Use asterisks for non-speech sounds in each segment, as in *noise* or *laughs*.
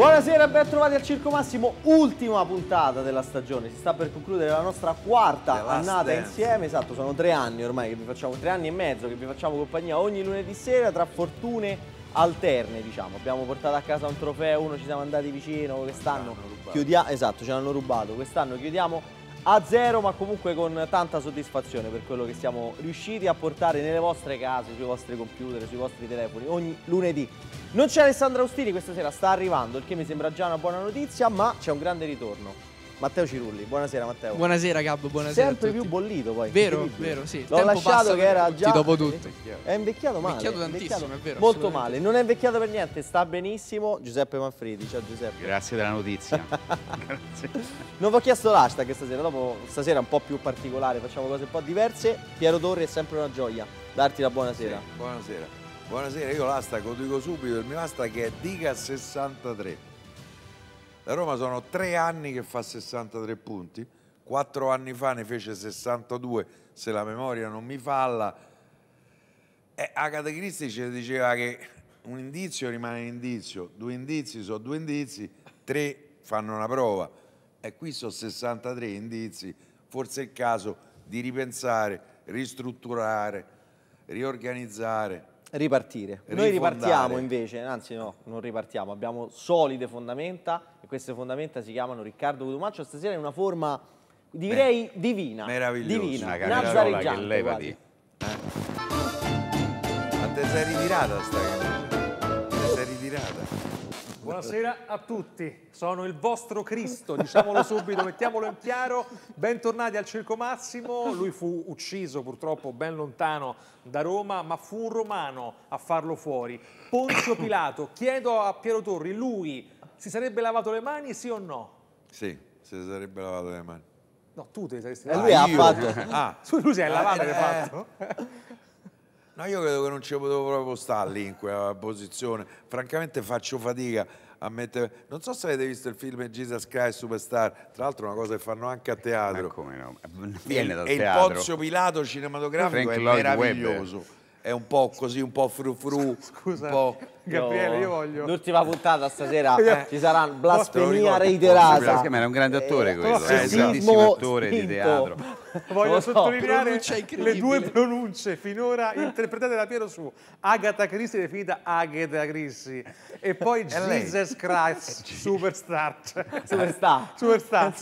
Buonasera e bentrovati al Circo Massimo, ultima puntata della stagione, si sta per concludere la nostra quarta annata insieme, esatto, sono tre anni ormai che vi facciamo, tre anni e mezzo che vi facciamo compagnia ogni lunedì sera tra fortune alterne diciamo, abbiamo portato a casa un trofeo, uno ci siamo andati vicino, quest'anno chiudiamo, esatto ce l'hanno rubato, quest'anno chiudiamo a zero ma comunque con tanta soddisfazione per quello che siamo riusciti a portare nelle vostre case, sui vostri computer, sui vostri telefoni ogni lunedì. Non c'è Alessandra Austini, questa sera sta arrivando, il che mi sembra già una buona notizia, ma c'è un grande ritorno. Matteo Cirulli. Buonasera Matteo. Buonasera Gabbo, buonasera. Sempre più bollito poi. Vero, vero, sì. Il L'ho lasciato che era già dopo tutto. È invecchiato male. Invecchiato tantissimo, invecchiato. è vero. Molto male, non è invecchiato per niente, sta benissimo Giuseppe Manfredi. Ciao Giuseppe. Grazie della notizia. *laughs* Grazie. Non vi ho chiesto l'hashtag stasera, dopo stasera è un po' più particolare, facciamo cose un po' diverse. Piero Torri è sempre una gioia. Darti la buonasera. Sì, buonasera. Buonasera, io l'hashtag lo dico subito, il mio hashtag è Dica63. La Roma sono tre anni che fa 63 punti, quattro anni fa ne fece 62 se la memoria non mi falla. E eh, Agatha Christie ci diceva che un indizio rimane un indizio, due indizi sono due indizi, tre fanno una prova. E qui sono 63 indizi, forse è il caso di ripensare, ristrutturare, riorganizzare ripartire. Rifondare. Noi ripartiamo invece, anzi no, non ripartiamo, abbiamo solide fondamenta e queste fondamenta si chiamano Riccardo Gudomaccio, stasera in una forma direi Beh, divina. Meravigliosa, divina, nazareggiante. Che leva di... Eh? Ma te sei ritirata sta camicia? Buonasera a tutti, sono il vostro Cristo, diciamolo subito, mettiamolo in chiaro. Bentornati al Circo Massimo, lui fu ucciso purtroppo ben lontano da Roma, ma fu un romano a farlo fuori. Ponzio Pilato, chiedo a Piero Torri, lui si sarebbe lavato le mani, sì o no? Sì, si sarebbe lavato le mani. No, tu te le saresti lavato. Ah, lui ha fatto. Ah. Lui si è lavato, le mani. No, io credo che non ci potevo proprio stare lì in quella posizione. Francamente faccio fatica a mettere... Non so se avete visto il film Jesus Christ Superstar, tra l'altro è una cosa che fanno anche a eh, teatro. Ma come no? Viene dal e teatro. E il Pozio Pilato cinematografico Frank è Lloyd meraviglioso. Webber. È un po' così, un po' fru fru. Scusa, un po'... Gabriele, io voglio. L'ultima puntata stasera eh, ci sarà blasfemia reiterata. Era un grande attore eh, questo, eh, è un grandissimo attore di teatro. *laughs* voglio oh, no, sottolineare le due pronunce finora interpretate da Piero su Agatha Christie definita Agatha Christie e poi *laughs* Jesus Christ *laughs* Superstar. Superstar. Superstar.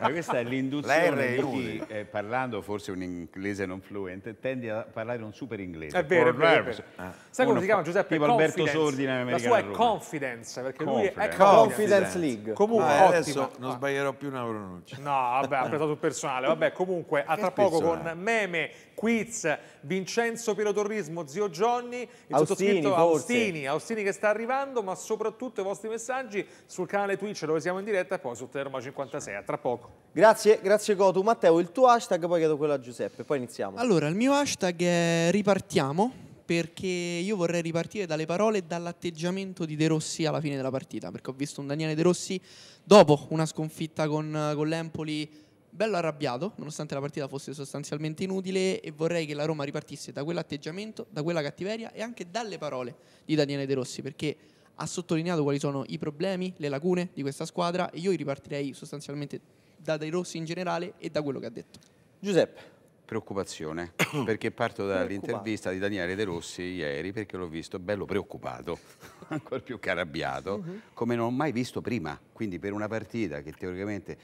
Ma questa è l'induzione di chi, eh, parlando forse un inglese non fluente, tende a parlare un super inglese. È vero, è vero. È vero. Ah. Sai come si chiama Giuseppe? Tipo Alberto Sordi in America. La sua è Confidence, perché confidence. lui è Confidence, confidence League. Comunque, no, adesso non sbaglierò più una pronuncia. No, vabbè, ha preso sul personale. Vabbè, comunque comunque A tra poco con meme, quiz, Vincenzo Pirotorrismo, zio Johnny, il Austini, Austini, Austini, che sta arrivando, ma soprattutto i vostri messaggi sul canale Twitch dove siamo in diretta e poi su Terma 56. A tra poco. Grazie, grazie Cotu. Matteo, il tuo hashtag, poi chiedo quello a Giuseppe, poi iniziamo. Allora, il mio hashtag è ripartiamo perché io vorrei ripartire dalle parole e dall'atteggiamento di De Rossi alla fine della partita, perché ho visto un Daniele De Rossi dopo una sconfitta con, con l'Empoli bello arrabbiato, nonostante la partita fosse sostanzialmente inutile, e vorrei che la Roma ripartisse da quell'atteggiamento, da quella cattiveria e anche dalle parole di Daniele De Rossi, perché ha sottolineato quali sono i problemi, le lacune di questa squadra e io ripartirei sostanzialmente da De Rossi in generale e da quello che ha detto. Giuseppe. Preoccupazione, *coughs* perché parto dall'intervista di Daniele De Rossi ieri perché l'ho visto bello preoccupato, *laughs* ancora più che carabbiato, mm-hmm. come non ho mai visto prima. Quindi per una partita che teoricamente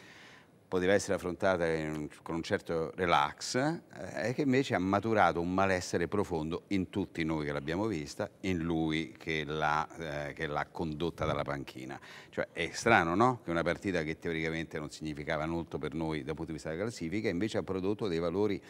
poteva essere affrontata un, con un certo relax eh, e eh, che invece ha maturato un malessere profondo in tutti noi che l'abbiamo vista, in lui che l'ha, eh, condotta dalla panchina. Cioè è strano no? che una partita che teoricamente non significava molto per noi dal punto di vista della classifica invece ha prodotto dei valori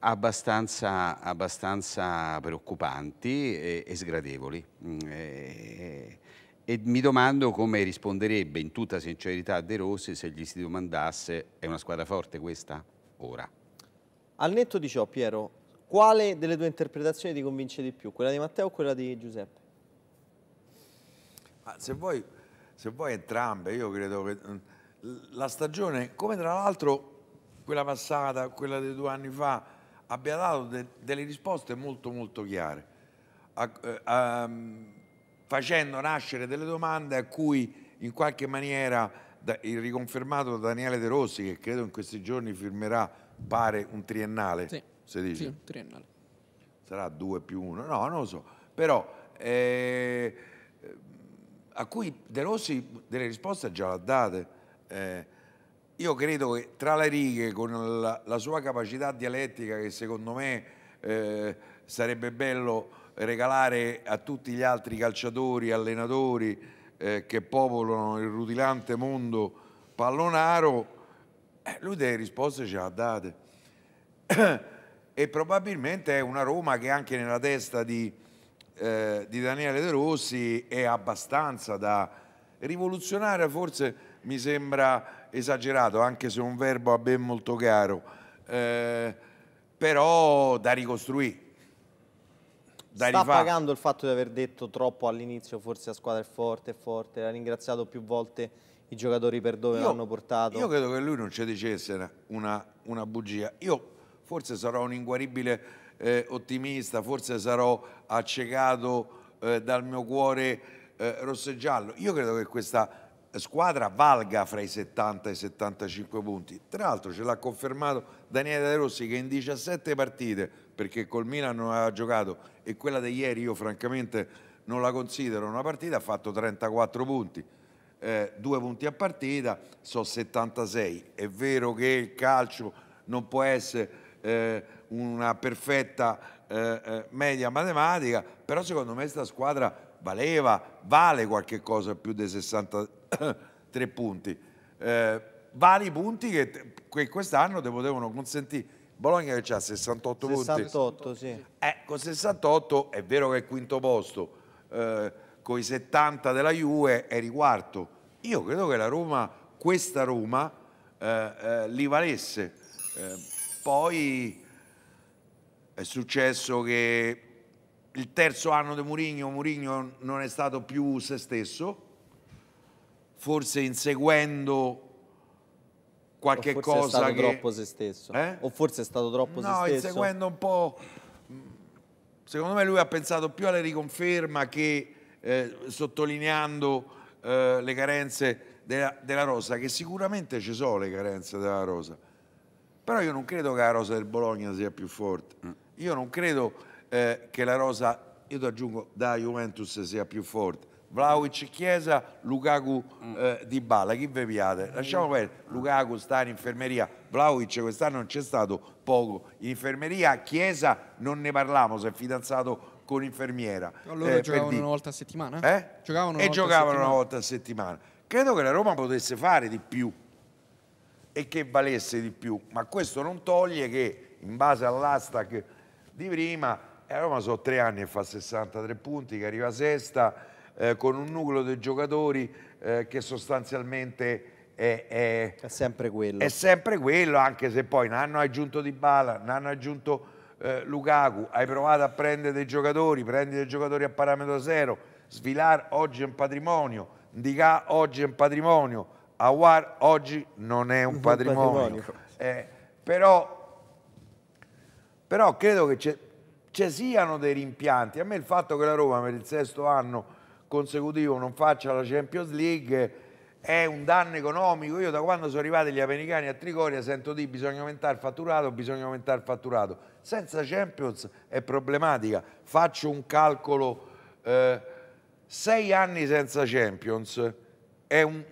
abbastanza, abbastanza preoccupanti e, e sgradevoli. Mm, e, e mi domando come risponderebbe in tutta sincerità De Rossi se gli si domandasse è una squadra forte questa? Ora. Al netto di ciò, Piero, quale delle due interpretazioni ti convince di più? Quella di Matteo o quella di Giuseppe? Ah, se, vuoi, se vuoi entrambe, io credo che mm, la stagione, come tra l'altro quella passata, quella di due anni fa, abbia dato de delle risposte molto molto chiare. A, eh, a, mm, facendo nascere delle domande a cui in qualche maniera il riconfermato Daniele De Rossi, che credo in questi giorni firmerà, pare un triennale, sì, dice? Sì, triennale. Sarà 2 più 1, no, non lo so, però eh, a cui De Rossi delle risposte già l'ha date. Eh, io credo che tra le righe, con la, la sua capacità dialettica, che secondo me eh, sarebbe bello regalare a tutti gli altri calciatori, allenatori eh, che popolano il rutilante mondo pallonaro, eh, lui delle risposte ce le ha date. *coughs* e probabilmente è una Roma che anche nella testa di, eh, di Daniele De Rossi è abbastanza da rivoluzionare, forse mi sembra esagerato, anche se è un verbo a ben molto caro, eh, però da ricostruire dai sta rifà. pagando il fatto di aver detto troppo all'inizio, forse la squadra è forte, è forte, ha ringraziato più volte i giocatori per dove l'hanno portato. Io credo che lui non ci dicesse una, una bugia. Io forse sarò un inguaribile eh, ottimista, forse sarò accecato eh, dal mio cuore eh, rosso e giallo. Io credo che questa squadra valga fra i 70 e i 75 punti. Tra l'altro ce l'ha confermato Daniele De Rossi che in 17 partite perché col Milan non aveva giocato e quella di ieri io francamente non la considero una partita, ha fatto 34 punti, eh, due punti a partita, sono 76. È vero che il calcio non può essere eh, una perfetta eh, eh media matematica, però secondo me questa squadra valeva, vale qualche cosa più dei 63 punti. Eh, vale i punti che, che quest'anno ti potevano consentire Bologna che ha 68, 68 Sì. Eh, con 68 è vero che è quinto posto, eh, con i 70 della Juve eri quarto. Io credo che la Roma, questa Roma, eh, eh li valesse. Eh, poi è successo che il terzo anno di Murigno, Murigno non è stato più se stesso, forse inseguendo qualche O forse è stato che... troppo se stesso. Eh? O forse è stato troppo no, se stesso. No, seguendo un po'... Mm, secondo me lui ha pensato più alla riconferma che eh, sottolineando eh, le carenze della, della Rosa, che sicuramente ci sono le carenze della Rosa. Però io non credo che la Rosa del Bologna sia più forte. Mm. Io non credo eh, che la Rosa, io ti aggiungo, da Juventus sia più forte Vlaovic Chiesa, Lukaku eh, Di Bala, chi vi piate? Lasciamo perdere, Lukaku sta in infermeria, Vlaovic quest'anno non c'è stato poco, in infermeria, Chiesa non ne parliamo, si è fidanzato con infermiera. Allora eh, giocavano una volta a settimana? Eh? Giocavano e giocavano settimana. una volta a settimana. Credo che la Roma potesse fare di più e che valesse di più, ma questo non toglie che in base all'Astac di prima, eh, la Roma sono tre anni e fa 63 punti, che arriva sesta, eh, con un nucleo di giocatori eh, che sostanzialmente è, è, è, sempre quello. È sempre quello, anche se poi hanno aggiunto Di Bala, hanno aggiunto eh, Lukaku, hai provato a prendere dei giocatori, prendi dei giocatori a parametro zero, Svilar oggi è un patrimonio, Ndika oggi è un patrimonio, Awar oggi non è un patrimonio. patrimonio. Eh, però, però credo che ci siano dei rimpianti. A me il fatto che la Roma per il sesto anno consecutivo non faccia la Champions League è un danno economico. Io da quando sono arrivati gli americani a Trigoria sento di bisogna aumentare il fatturato, bisogna aumentare il fatturato. Senza Champions è problematica. Faccio un calcolo, eh, sei anni senza Champions è un,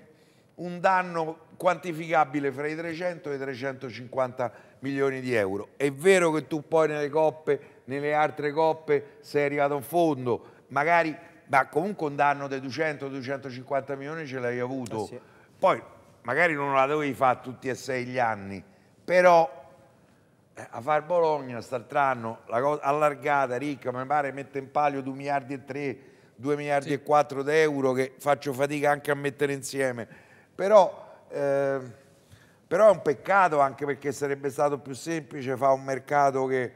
un danno quantificabile fra i 300 e i 350 milioni di euro. È vero che tu poi nelle coppe, nelle altre coppe sei arrivato in fondo, magari ma comunque un danno di 200-250 milioni ce l'hai avuto. Ah, sì. Poi magari non la dovevi fare tutti e sei gli anni, però eh, a far Bologna st'altro la cosa allargata, ricca, mi pare mette in palio 2 miliardi e 3, 2 miliardi sì. e 4 d'euro che faccio fatica anche a mettere insieme. Però, eh, però è un peccato anche perché sarebbe stato più semplice fare un mercato che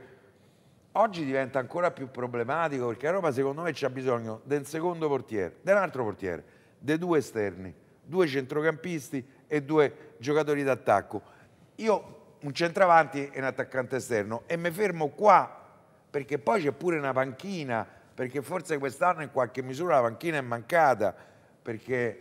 Oggi diventa ancora più problematico perché a Roma secondo me c'è bisogno del secondo portiere, dell'altro portiere, dei due esterni, due centrocampisti e due giocatori d'attacco. Io un centravanti e un attaccante esterno e mi fermo qua perché poi c'è pure una panchina perché forse quest'anno in qualche misura la panchina è mancata perché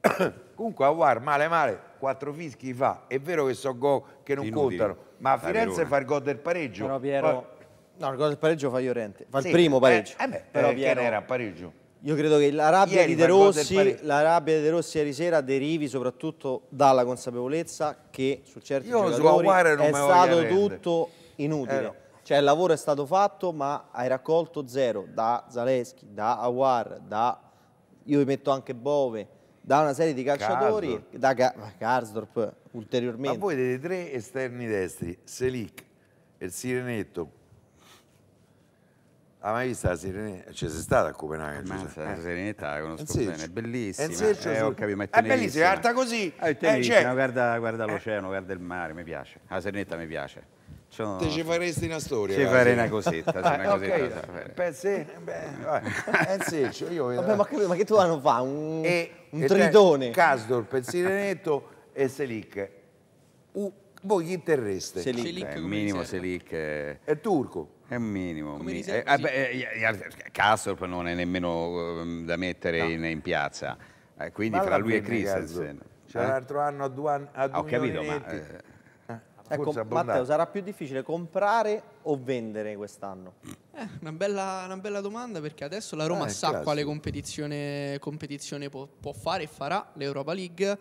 *coughs* comunque a War male male quattro fischi fa è vero che so go che non Inutile. contano ma a Firenze fa il gol del pareggio Però Piero, poi, No, il pareggio fa Llorente, fa il primo eh, pareggio. Eh, eh beh, però eh, era a pareggio. Io credo che la rabbia, di De Rossi, la rabbia di De Rossi ieri sera derivi soprattutto dalla consapevolezza che su certi Io giocatori è stato tutto inutile. Eh, no. Cioè il lavoro è stato fatto ma hai raccolto zero da Zaleschi, da Awar, da io vi metto anche Bove, da una serie di calciatori, Karsdorp. da Karsdorp ulteriormente. Ma voi dei tre esterni destri, Selic e il Sirenetto, mai maestra la Sirenetta, cioè sei stata a Copenaghen Ammazza, la Sirenetta la conosco Enzirci. bene, è bellissima. Enzirci, eh, ho capito, ma è, è bellissima, alta così. Ah, è cioè... guarda, guarda eh. l'oceano, guarda il mare, mi piace. La Sirenetta mi piace. Cioè, Te ci faresti una storia? Ci farei una cosetta, c'è *laughs* una cosetta. okay. Beh, sì, beh, Enzirci, io ma, che, ma che tu non fa? Un, e, un e tritone? Casdor, Pensirenetto e Selic. Uh, voi chi terreste? Selic. Selic eh, minimo Selic. Eh. È turco. È un minimo. Mi... Eh, ah, eh, eh, Castorp non è nemmeno eh, da mettere no. in, in, piazza, eh, quindi Balla fra lui e Christensen. Cioè, eh? l'altro anno a due anni. Ah, ho capito, milioni. ma. Ecco, Matteo, sarà più difficile comprare o vendere quest'anno? Una bella, una, bella, domanda perché adesso la Roma ah, sa classico. quale competizione, competizione può, può fare e farà l'Europa League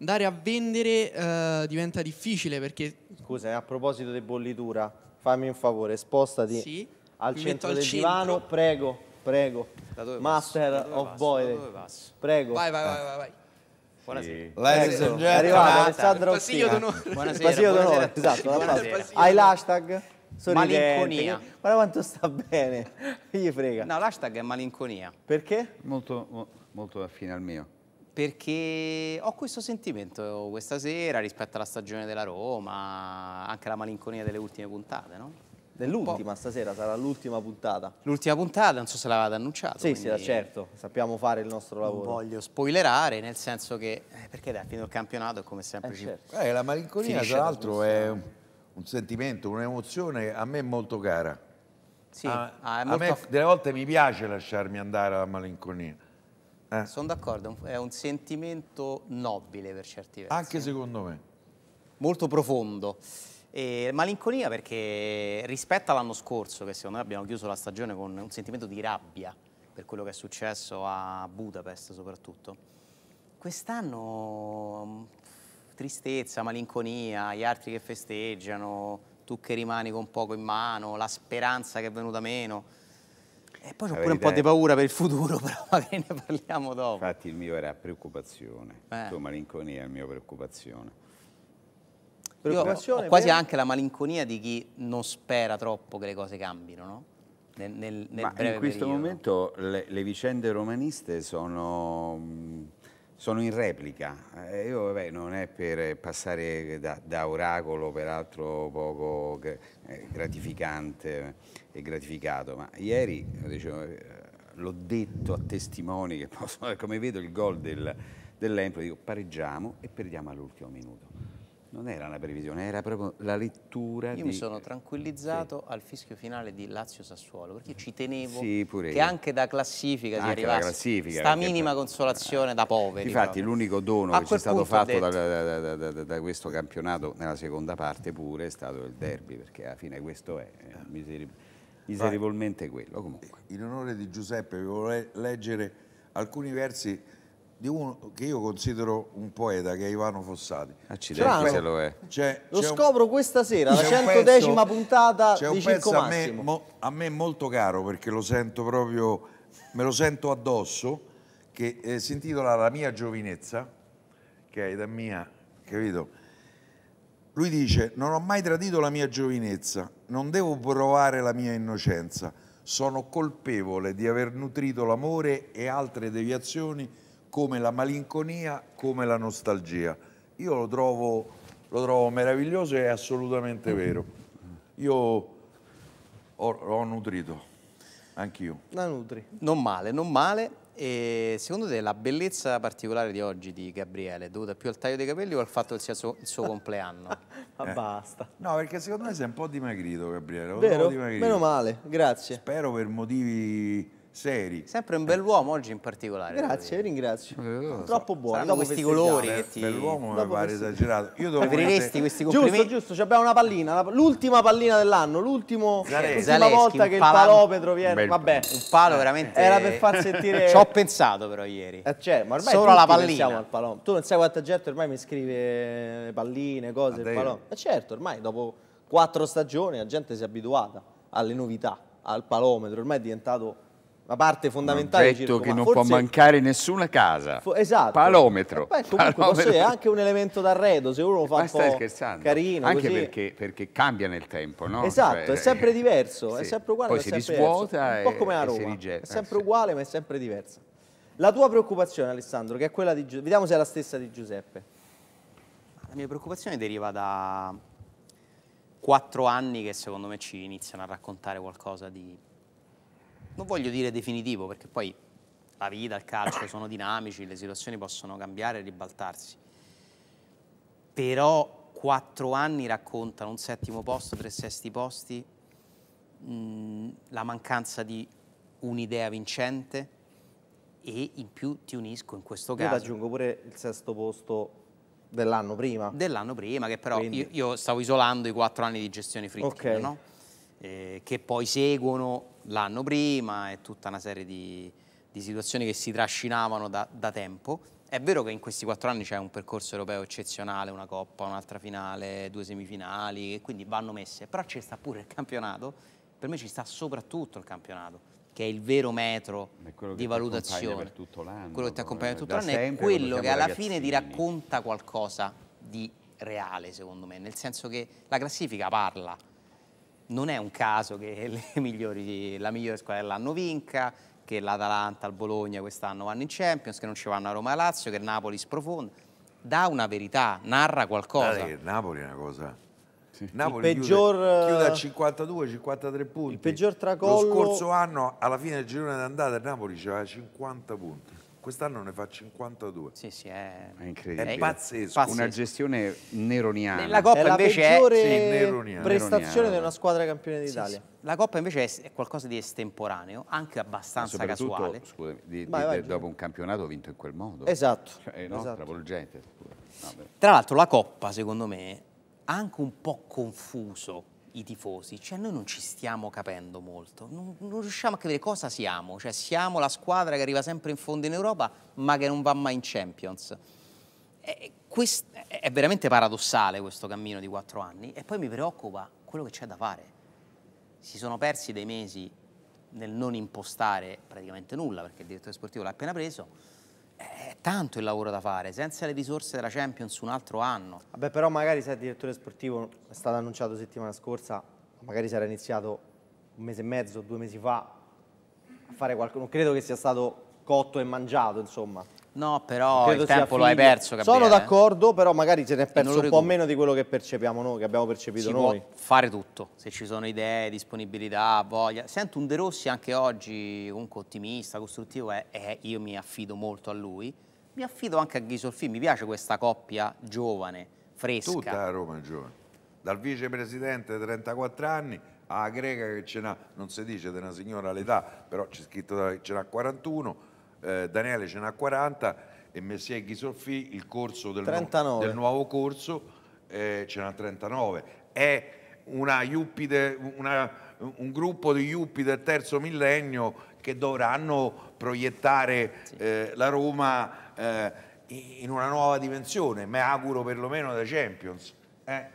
andare a vendere eh, diventa difficile perché... Scusa, a proposito di bollitura, fammi un favore, spostati sì, al centro del centro. divano, prego, prego. Master of Boyle. Prego. Vai, vai, vai, vai. vai. Buonasera. Ladies and È arrivato Alessandro Passiglio Buonasera. d'onore, esatto. Buonasera. Hai l'hashtag? Malinconia. Guarda quanto sta bene. Che gli frega. No, l'hashtag è malinconia. Perché? Molto, molto affine al mio perché ho questo sentimento questa sera rispetto alla stagione della Roma, anche la malinconia delle ultime puntate, no? Dell'ultima stasera, sarà l'ultima puntata. L'ultima puntata, non so se l'avete annunciato. Sì, sì, certo, sappiamo fare il nostro lavoro. Non voglio spoilerare, nel senso che, eh, perché dai, fino al campionato come sempre eh, ci... Certo. Eh, la malinconia tra l'altro è un sentimento, un'emozione a me molto cara. Sì, ah, ah, a, ah, a me delle volte mi piace lasciarmi andare alla malinconia eh. Sono d'accordo, è un sentimento nobile per certi versi. Anche secondo me. Molto profondo. E malinconia perché rispetto all'anno scorso, che secondo me abbiamo chiuso la stagione con un sentimento di rabbia per quello che è successo a Budapest soprattutto, quest'anno mm, tristezza, malinconia, gli altri che festeggiano, tu che rimani con poco in mano, la speranza che è venuta meno e eh, poi ho pure un po' di paura per il futuro, *laughs* però magari ne parliamo dopo. Infatti il mio era preoccupazione, eh. tua malinconia è il mio preoccupazione. preoccupazione Io ho, quasi per... anche la malinconia di chi non spera troppo che le cose cambino, no? Nel, nel, nel Ma in questo periodo. momento le, le vicende romaniste sono mm, sono in replica. Eh, io, vabbè, non è per passare da, da oracolo, peraltro poco eh, gratificante e gratificato, ma ieri eh, l'ho detto a testimoni che *laughs* possono, come vedo il gol del, dell'Empoli, dico pareggiamo e perdiamo all'ultimo minuto. Non era una previsione, era proprio la lettura Io di... mi sono tranquillizzato sì. al fischio finale di Lazio-Sassuolo, perché ci tenevo sì, che io. anche da classifica anche si arrivasse classifica, sta minima poi... consolazione da poveri. Infatti l'unico dono a che ci è stato fatto da, da, da, da, questo campionato nella seconda parte pure è stato il derby, perché alla fine questo è eh. miserevolmente quello comunque. In onore di Giuseppe vi vorrei leggere alcuni versi di uno che io considero un poeta, che è Ivano Fossati. Accidenti se lo è. C è, c scopro un, questa sera, la centodecima puntata di Circo a me, mo, a me molto caro, perché lo sento proprio, me lo sento addosso, che eh, si intitola La mia giovinezza, che è da mia, capito? Lui dice, non ho mai tradito la mia giovinezza, non devo provare la mia innocenza, sono colpevole di aver nutrito l'amore e altre deviazioni come la malinconia, come la nostalgia. Io lo trovo, lo trovo meraviglioso e è assolutamente vero. Io ho, ho nutrito, anch'io. La nutri. Non male, non male. E secondo te la bellezza particolare di oggi di Gabriele è dovuta più al taglio dei capelli o al fatto che sia il suo *laughs* compleanno? Ma eh. basta. No, perché secondo me sei un po' dimagrito Gabriele. Vero? Dimagrito. Meno male, grazie. Spero per motivi seri. Sempre un bell'uomo oggi in particolare. Grazie, ringrazio. Eh, Troppo buono. Saranno questi colori che ti... Bell'uomo mi pare esagerato. Io dopo Preferiresti questi complimenti? Giusto, giusto, abbiamo una pallina, l'ultima pallina dell'anno, l'ultimo, l'ultima volta che il palometro viene... Bel... Vabbè. Un palo veramente... Era per far sentire... Ci ho pensato però ieri. Eh, cioè, ma ormai Solo la pallina. al palometro. Tu non sai quanta gente ormai mi scrive palline, cose, il palometro. Eh certo, ormai dopo quattro stagioni la gente si è abituata alle novità, al palometro, ormai è diventato la parte fondamentale del circo. che non forse... può mancare nessuna casa. Fo esatto. Palometro. Eh, beh, comunque Palometro. è anche un elemento d'arredo, se uno lo fa Ma un po' scherzando. carino. Anche perché, perché, cambia nel tempo, no? Esatto, cioè, è sempre eh, diverso, sì. è sempre uguale, Poi si risvuota diverso. Un po' come la Roma, è sempre uguale ma è sempre diversa. La tua preoccupazione, Alessandro, che è quella di... Giuseppe Vediamo se è la stessa di Giuseppe. La mia preoccupazione deriva da quattro anni che secondo me ci iniziano a raccontare qualcosa di non voglio dire definitivo perché poi la vita, il calcio sono dinamici, le situazioni possono cambiare e ribaltarsi. Però quattro anni raccontano un settimo posto, tre sesti posti, mm, la mancanza di un'idea vincente e in più ti unisco in questo caso. Io aggiungo pure il sesto posto dell'anno prima. Dell'anno prima, che però io, io, stavo isolando i quattro anni di gestione frittino, okay. no? eh, che poi seguono l'anno prima e tutta una serie di, di situazioni che si trascinavano da, da, tempo. È vero che in questi quattro anni c'è un percorso europeo eccezionale, una coppa, un'altra finale, due semifinali, e quindi vanno messe, però ci sta pure il campionato, per me ci sta soprattutto il campionato che è il vero metro di valutazione, quello che ti eh, accompagna tutto l'anno, è quello che alla ragazzini. fine ti racconta qualcosa di reale, secondo me, nel senso che la classifica parla, non è un caso che *laughs* migliori, la migliore squadra dell'anno vinca, che l'Atalanta, il Bologna quest'anno vanno in Champions, che non ci vanno a Roma e Lazio, che il Napoli sprofonda. Dà una verità, narra qualcosa. il Napoli è una cosa... Sì. Napoli il peggior, chiude, eh, chiude a 52-53 punti. Il peggior tracollo... Lo scorso anno, alla fine del girone d'andata, il Napoli c'aveva 50 punti. Quest'anno ne fa 52. Sì, sì, è, è incredibile. È pazzesco. pazzesco. Una gestione neroniana. La Coppa è la invece peggiore è... Neroniana. prestazione di una squadra campione d'Italia. Sì, sì. La Coppa invece è qualcosa di estemporaneo, anche abbastanza casuale. Scusami, di, vai, di, vai, dopo un campionato vinto in quel modo. Esatto. Cioè, no, esatto. travolgente. No, Tra l'altro la Coppa, secondo me, anche un po' confuso i tifosi, cioè noi non ci stiamo capendo molto, non, non, riusciamo a capire cosa siamo, cioè siamo la squadra che arriva sempre in fondo in Europa ma che non va mai in Champions. E, quest, è veramente paradossale questo cammino di quattro anni e poi mi preoccupa quello che c'è da fare. Si sono persi dei mesi nel non impostare praticamente nulla perché il direttore sportivo l'ha appena preso è tanto il lavoro da fare, senza le risorse della Champions un altro anno. Vabbè, però magari se il direttore sportivo è stato annunciato settimana scorsa, magari si era iniziato un mese e mezzo, due mesi fa a fare qualcosa, non credo che sia stato cotto e mangiato, insomma. No, però Credo il tempo lo hai perso. Gabriele. Sono eh. d'accordo, però magari se ne è perso un po' meno di quello che percepiamo noi, che abbiamo percepito si noi. fare tutto, se ci sono idee, disponibilità, voglia. Sento un De Rossi anche oggi comunque ottimista, costruttivo, eh, eh, io mi affido molto a lui. Mi affido anche a Ghisolfi, mi piace questa coppia giovane, fresca. Tutta la Roma è giovane. Dal vicepresidente di 34 anni a Grega che ce n'ha, non si dice di una signora all'età, però c'è scritto che ce n'ha 41 eh, Daniele ce n'ha 40 e Messia Ghisolfi il corso del, nu del nuovo corso eh, ce n'ha 39. È una Jupiter, una, un gruppo di Iuppi del terzo millennio che dovranno proiettare sì. eh, la Roma eh, in una nuova dimensione, mi auguro perlomeno da Champions. Eh?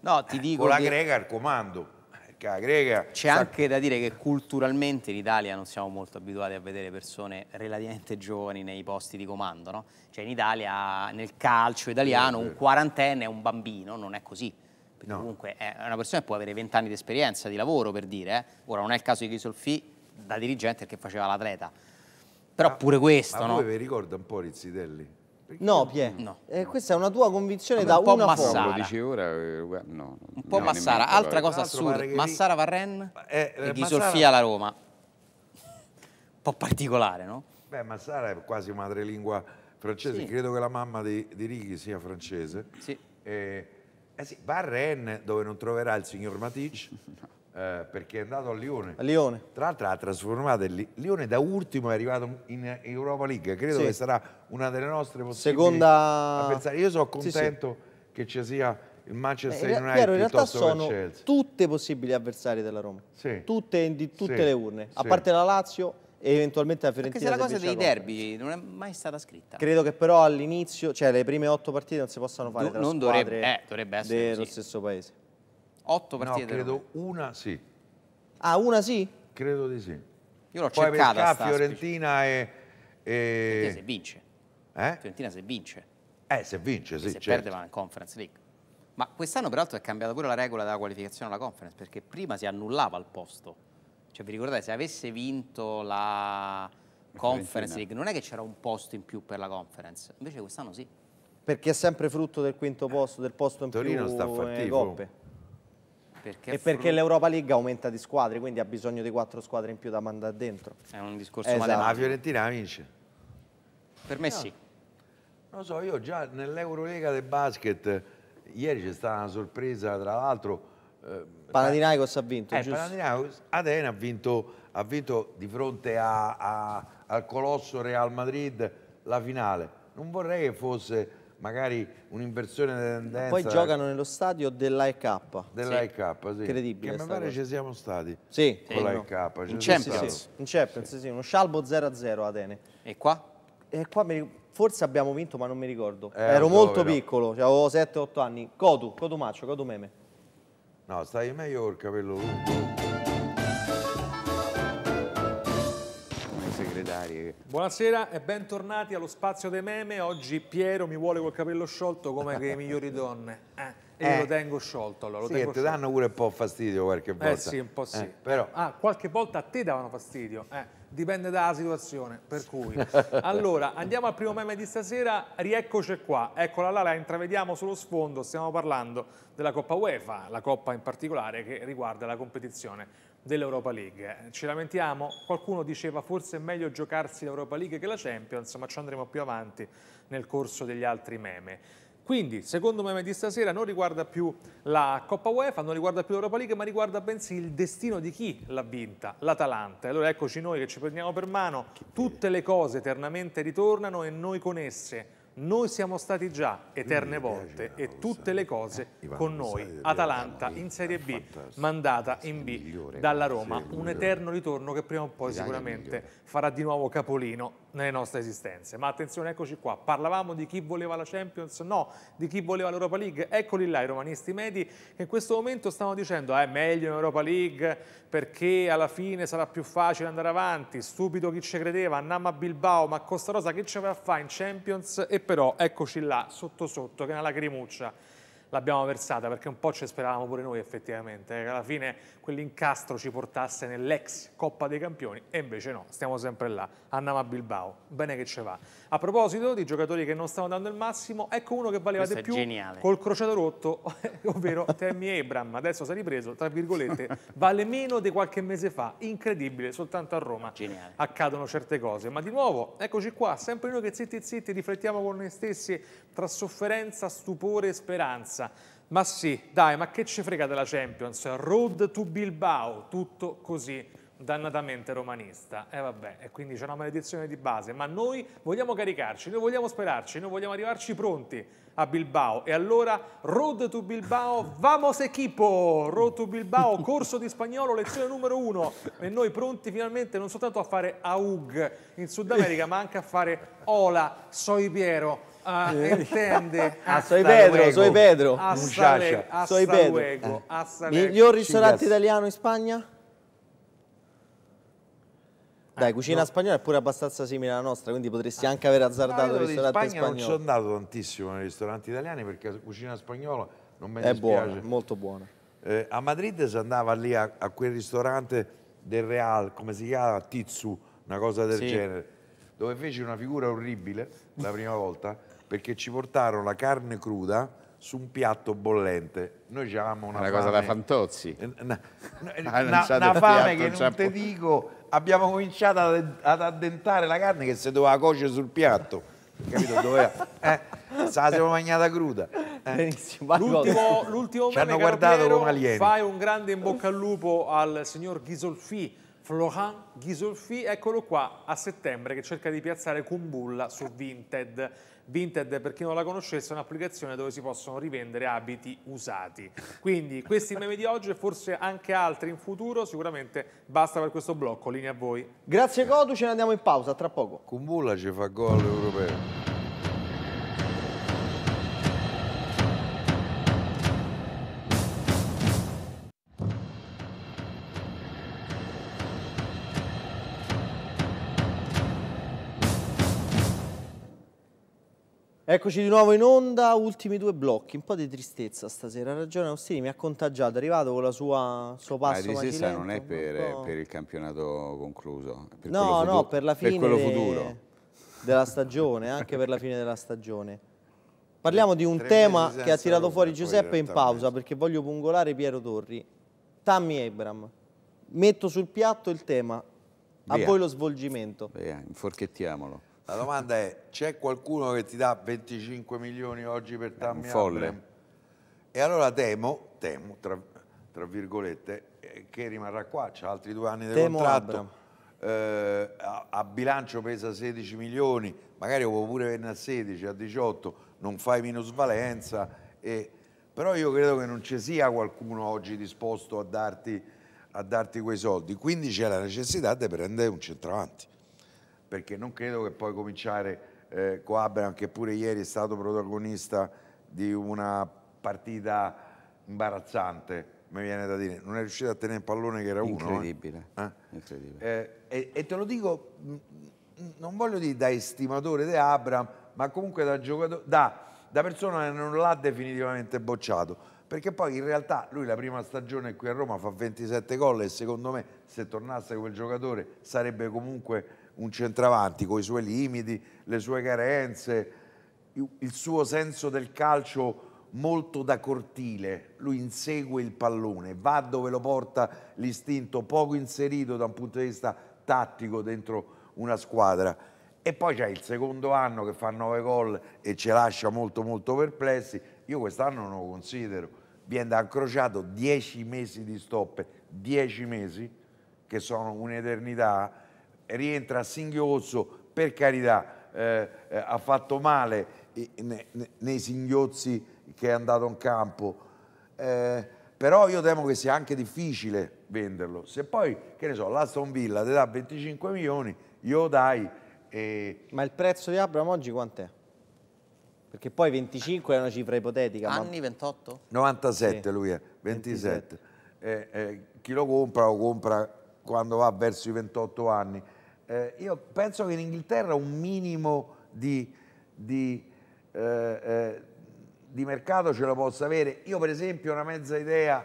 No, ti eh, dico con la che... Greca al comando greca, greca. C'è anche da dire che culturalmente in Italia non siamo molto abituati a vedere persone relativamente giovani nei posti di comando, no? Cioè in Italia, nel calcio italiano, un quarantenne è un bambino, non è così. No. comunque è eh, una persona che può avere vent'anni di esperienza di lavoro per dire, eh? ora non è il caso di Chisolfi da dirigente perché faceva l'atleta, però ma, pure questo. Ma no? vi ricorda un po' Rizzidelli? No, Pie. No. Eh, questa è una tua convinzione Vabbè, da un una Massara. Lo dici ora? Eh, no, no, un po' Massara. Altra cosa assurda. Massara Varren eh, eh, e Ghisolfia la Roma. Un po' particolare, no? Beh, Massara è quasi madrelingua francese. Sì. Credo che la mamma di, di Righi sia francese. Sì. Eh, eh sì. Va dove non troverà il signor Matic. *laughs* eh, perché è andato a Lione. A Lione. Tra l'altro ha trasformato il Lione da ultimo è arrivato in Europa League, credo sì. che sarà una delle nostre possibili Seconda... avversarie. Io sono contento sì, sì. che ci sia il Manchester eh, United chiaro, in realtà sono tutte possibili avversarie della Roma. Tutte di tutte le urne, a parte la Lazio e eventualmente la Fiorentina. Perché se la cosa dei derby non è mai stata scritta. Credo che però all'inizio, cioè le prime otto partite non si possano fare Do, tra non dovrebbe, eh, dovrebbe essere dello così. stesso paese. Otto partite? No, credo una sì. Ah, una sì? Credo di sì. Io l'ho cercata. Poi Pesca, Fiorentina e, e... Fiorentina se vince. Eh? Fiorentina se vince. Eh, se vince, sì, Se certo. perde va in Conference League. Ma quest'anno peraltro è cambiata pure la regola della qualificazione alla Conference, perché prima si annullava il posto. Cioè, vi ricordate, se avesse vinto la Conference League, non è che c'era un posto in più per la Conference, invece quest'anno sì. Perché è sempre frutto del quinto posto, del posto in Torino più sta a far tifo. coppe. Perché e perché l'Europa League aumenta di squadre, quindi ha bisogno di quattro squadre in più da mandare dentro. È un discorso esatto. matematico. La Fiorentina vince? Per me no. sì. Non lo so, io già nell'Eurolega del basket, ieri c'è stata una sorpresa, tra l'altro... Eh, Panathinaikos ha vinto, eh, Panathinaikos, Atene ha vinto, ha vinto di fronte a, a, al colosso Real Madrid la finale. Non vorrei che fosse magari un'inversione delle tendenze. Poi giocano nello stadio dell'AEK. Dell'AEK, sì. sì. Incredibile. Che a me pare ci siamo stati. Sì. Con l'AEK. No. In Champions. Sì, In Champions, sì. sì. Uno scialbo 0-0 Atene. E qua? E qua mi... Forse abbiamo vinto, ma non mi ricordo. Eh, Ero molto piccolo, cioè, avevo 7-8 anni. Codu, Codu Maccio, Codu Meme. No, stai meglio col capello lungo. Buonasera e bentornati allo Spazio dei Meme. Oggi Piero mi vuole col capello sciolto come le migliori donne. Eh. Eh. Io lo eh. tengo sciolto allora. Lo sì, tengo ti danno pure un po' fastidio qualche eh, volta. Eh sì, un po' eh, sì. Eh, però... Ah, qualche volta a te davano fastidio. Eh, dipende dalla situazione, per cui. *laughs* allora, andiamo al primo meme di stasera. Rieccoci qua. Eccola là, la intravediamo sullo sfondo. Stiamo parlando della Coppa UEFA, la Coppa in particolare che riguarda la competizione dell'Europa League. Ci lamentiamo, qualcuno diceva forse è meglio giocarsi l'Europa League che la Champions, ma ci andremo più avanti nel corso degli altri meme. Quindi, secondo meme di stasera, non riguarda più la Coppa UEFA, non riguarda più l'Europa League, ma riguarda bensì il destino di chi l'ha vinta, l'Atalanta. Allora eccoci noi che ci prendiamo per mano, tutte le cose eternamente ritornano e noi con esse noi siamo stati già eterne volte e tutte le eh. cose eh, con noi. Atalanta eh, in Serie B, mandata in B dalla Roma. Un eterno ritorno che prima o poi sicuramente farà di nuovo capolino nelle nostre esistenze. Ma attenzione, eccoci qua, parlavamo di chi voleva la Champions, no, di chi voleva l'Europa League, eccoli là i romanisti medi che in questo momento stanno dicendo è eh, meglio in Europa League perché alla fine sarà più facile andare avanti, stupido chi ci credeva, andiamo a Bilbao, ma Costa Rosa che ci avrà a fare in Champions? E però eccoci là, sotto sotto, che è una lacrimuccia l'abbiamo versata perché un po' ci speravamo pure noi effettivamente, eh, che alla fine quell'incastro ci portasse nell'ex Coppa dei Campioni e invece no, stiamo sempre là, andiamo a Bilbao, bene che ci va. A proposito di giocatori che non stanno dando il massimo, ecco uno che valeva di più geniale. col crociato rotto, *laughs* ovvero Tammy Abram, adesso si è ripreso, tra virgolette, *laughs* vale meno di qualche mese fa, incredibile, soltanto a Roma geniale. accadono certe cose, ma di nuovo eccoci qua, sempre noi che zitti zitti riflettiamo con noi stessi tra sofferenza, stupore e speranza Piazza. Ma sì, dai, ma che ci frega della Champions? Road to Bilbao, tutto così dannatamente romanista. E eh vabbè, e quindi c'è una maledizione di base, ma noi vogliamo caricarci, noi vogliamo sperarci, noi vogliamo arrivarci pronti a Bilbao. E allora Road to Bilbao, vamos equipo! Road to Bilbao, *laughs* corso di spagnolo, lezione numero uno. E noi pronti finalmente non soltanto a fare AUG in Sud America, ma anche a fare Ola, Soy Piero uh, intende ah, *laughs* soy Pedro, soi Pedro. Hasta, le, Pedro. Luego, eh. Miglior ristorante italiano in Spagna? Eh, Dai, cucina no. spagnola è pure abbastanza simile alla nostra, quindi potresti anche aver azzardato ah, il ristorante Spagna spagnolo. non sono andato tantissimo nei ristoranti italiani perché la cucina spagnola non me è dispiace. È buona, molto buona. Eh, a Madrid si andava lì a, a, quel ristorante del Real, come si chiama? Tizu, una cosa del sì. genere, dove feci una figura orribile la prima volta perché ci portarono la carne cruda su un piatto bollente. Noi avevamo una, una fame, cosa da fantozzi. Eh, *laughs* una, una, una fame che non ti dico, abbiamo cominciato ad, ad addentare la carne che si doveva cuocere sul piatto. Capito? Doveva, *laughs* eh, se la siamo mangiata cruda. Eh. Benissimo. L'ultimo, l'ultimo Ci hanno guardato come alieni. Fai un grande in bocca al lupo al signor Ghisolfi. Florent Ghisolfi, eccolo qua a settembre che cerca di piazzare Kumbulla su Vinted. Vinted, per chi non la conoscesse, è un'applicazione dove si possono rivendere abiti usati. Quindi questi meme di oggi e forse anche altri in futuro, sicuramente basta per questo blocco, linea a voi. Grazie Codu, ce ne andiamo in pausa, tra poco. Kumbulla ci fa gol europeo. Eccoci di nuovo in onda, ultimi due blocchi, un po' di tristezza stasera, ha ragione Austini, mi ha contagiato, è arrivato con la sua suo passo Ma tristezza non è per, per, il campionato concluso, per no, no, per la fine per quello futuro. della stagione, anche per la fine della stagione. Parliamo di un Tre tema che ha tirato fuori Giuseppe in pausa, perché voglio pungolare Piero Torri. Tammy Abram, metto sul piatto il tema, Via. a voi lo svolgimento. Via, inforchettiamolo. La domanda è, c'è qualcuno che ti dà 25 milioni oggi per Tammy Abraham? E allora temo, temo tra, tra virgolette, eh, che rimarrà qua, c'ha altri due anni di temo contratto. Eh, a, a, bilancio pesa 16 milioni, magari può pure venne a 16, a 18, non fai minusvalenza. E, però io credo che non ci sia qualcuno oggi disposto a darti, a darti quei soldi. Quindi c'è la necessità di prendere un centravanti perché non credo che poi cominciare eh, Coabram, che pure ieri è stato protagonista di una partita imbarazzante, mi viene da dire, non è riuscito a tenere il pallone che era eh. incredibile, uno. Eh? Incredibile. Eh, e, e, te lo dico, non voglio dire da estimatore di Abram, ma comunque da, da, da persona che non l'ha definitivamente bocciato. Perché poi in realtà lui la prima stagione qui a Roma fa 27 gol e secondo me se tornasse quel giocatore sarebbe comunque un centravanti con i suoi limiti, le sue carenze, il suo senso del calcio molto da cortile, lui insegue il pallone, va dove lo porta l'istinto, poco inserito da un punto di vista tattico dentro una squadra. E poi c'è il secondo anno che fa nove gol e ci lascia molto molto perplessi, io quest'anno non lo considero, viene da incrociato dieci mesi di stop, dieci mesi che sono un'eternità rientra a singhiozzo, per carità, eh, eh, ha fatto male nei, nei singhiozzi che è andato in campo, eh, però io temo che sia anche difficile venderlo. Se poi, che ne so, l'Aston Villa ti dà 25 milioni, io dai... E... Ma il prezzo di Abram oggi quant'è? Perché poi 25 è una cifra ipotetica. Anni ma... 28? 97 sì. lui è, 27. 27. Eh, eh, chi lo compra lo compra quando va verso i 28 anni eh, io penso che in Inghilterra un minimo di, di, eh, eh di mercato ce lo possa avere. Io per esempio una mezza idea,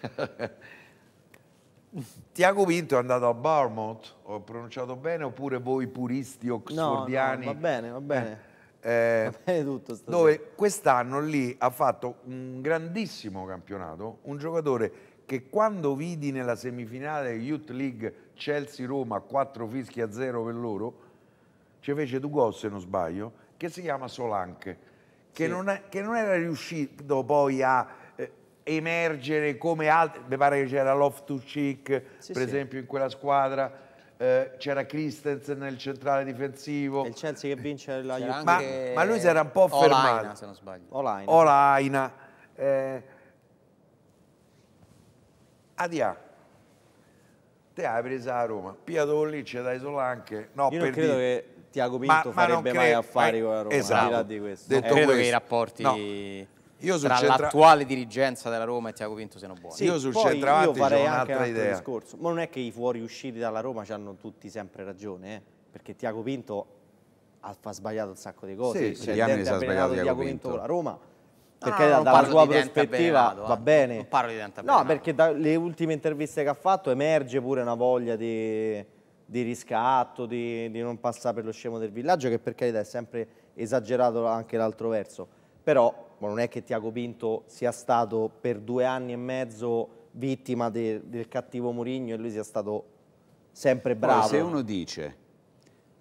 *laughs* Tiago Pinto è andato a Barmouth, ho pronunciato bene, oppure voi puristi oxfordiani? No, no va bene, va bene. Eh, eh *laughs* va bene tutto dove quest'anno lì ha fatto un grandissimo campionato, un giocatore che quando vidi nella semifinale Youth League Chelsea-Roma 4 fischi a 0 per loro, ci fece due gol se non sbaglio, che si chiama Solanke, che, sì. non, è, che non, era riuscito poi a eh, emergere come altri, mi pare che c'era Loftus Cheek sì, per sì. esempio in quella squadra, eh, c'era Christensen nel centrale difensivo. E il Chelsea che vince la Juve. Ma, ma, lui si era un po' fermato. Olaina, se non sbaglio. Olaina. Olaina. Eh, ADA. Te la presa a Roma, Piadolli ce dai solo anche. No, Io non credo dire. che Tiago Pinto ma, farebbe ma mai affari con la eh, Roma, esatto. di questo. Detto eh, credo questo. che i rapporti... No. Io tra centra... l'attuale dirigenza della Roma e Tiago Pinto siano buoni. Sì, io sul centravanti farei anche un idea. discorso, ma non è che i fuoriusciti dalla Roma ci hanno tutti sempre ragione, eh? perché Tiago Pinto ha, sbagliato un sacco di cose, sì, gli anni si ha sbagliato Tiago Pinto. Pinto con la Roma perché no, ah, no, dalla sua prospettiva bene, vado, va bene. Non parlo di Dante No, perché dalle ultime interviste che ha fatto emerge pure una voglia di, di riscatto, di, di, non passare per lo scemo del villaggio, che per carità è sempre esagerato anche l'altro verso. Però non è che Tiago Pinto sia stato per due anni e mezzo vittima de, del cattivo Murigno e lui sia stato sempre bravo. Poi se uno dice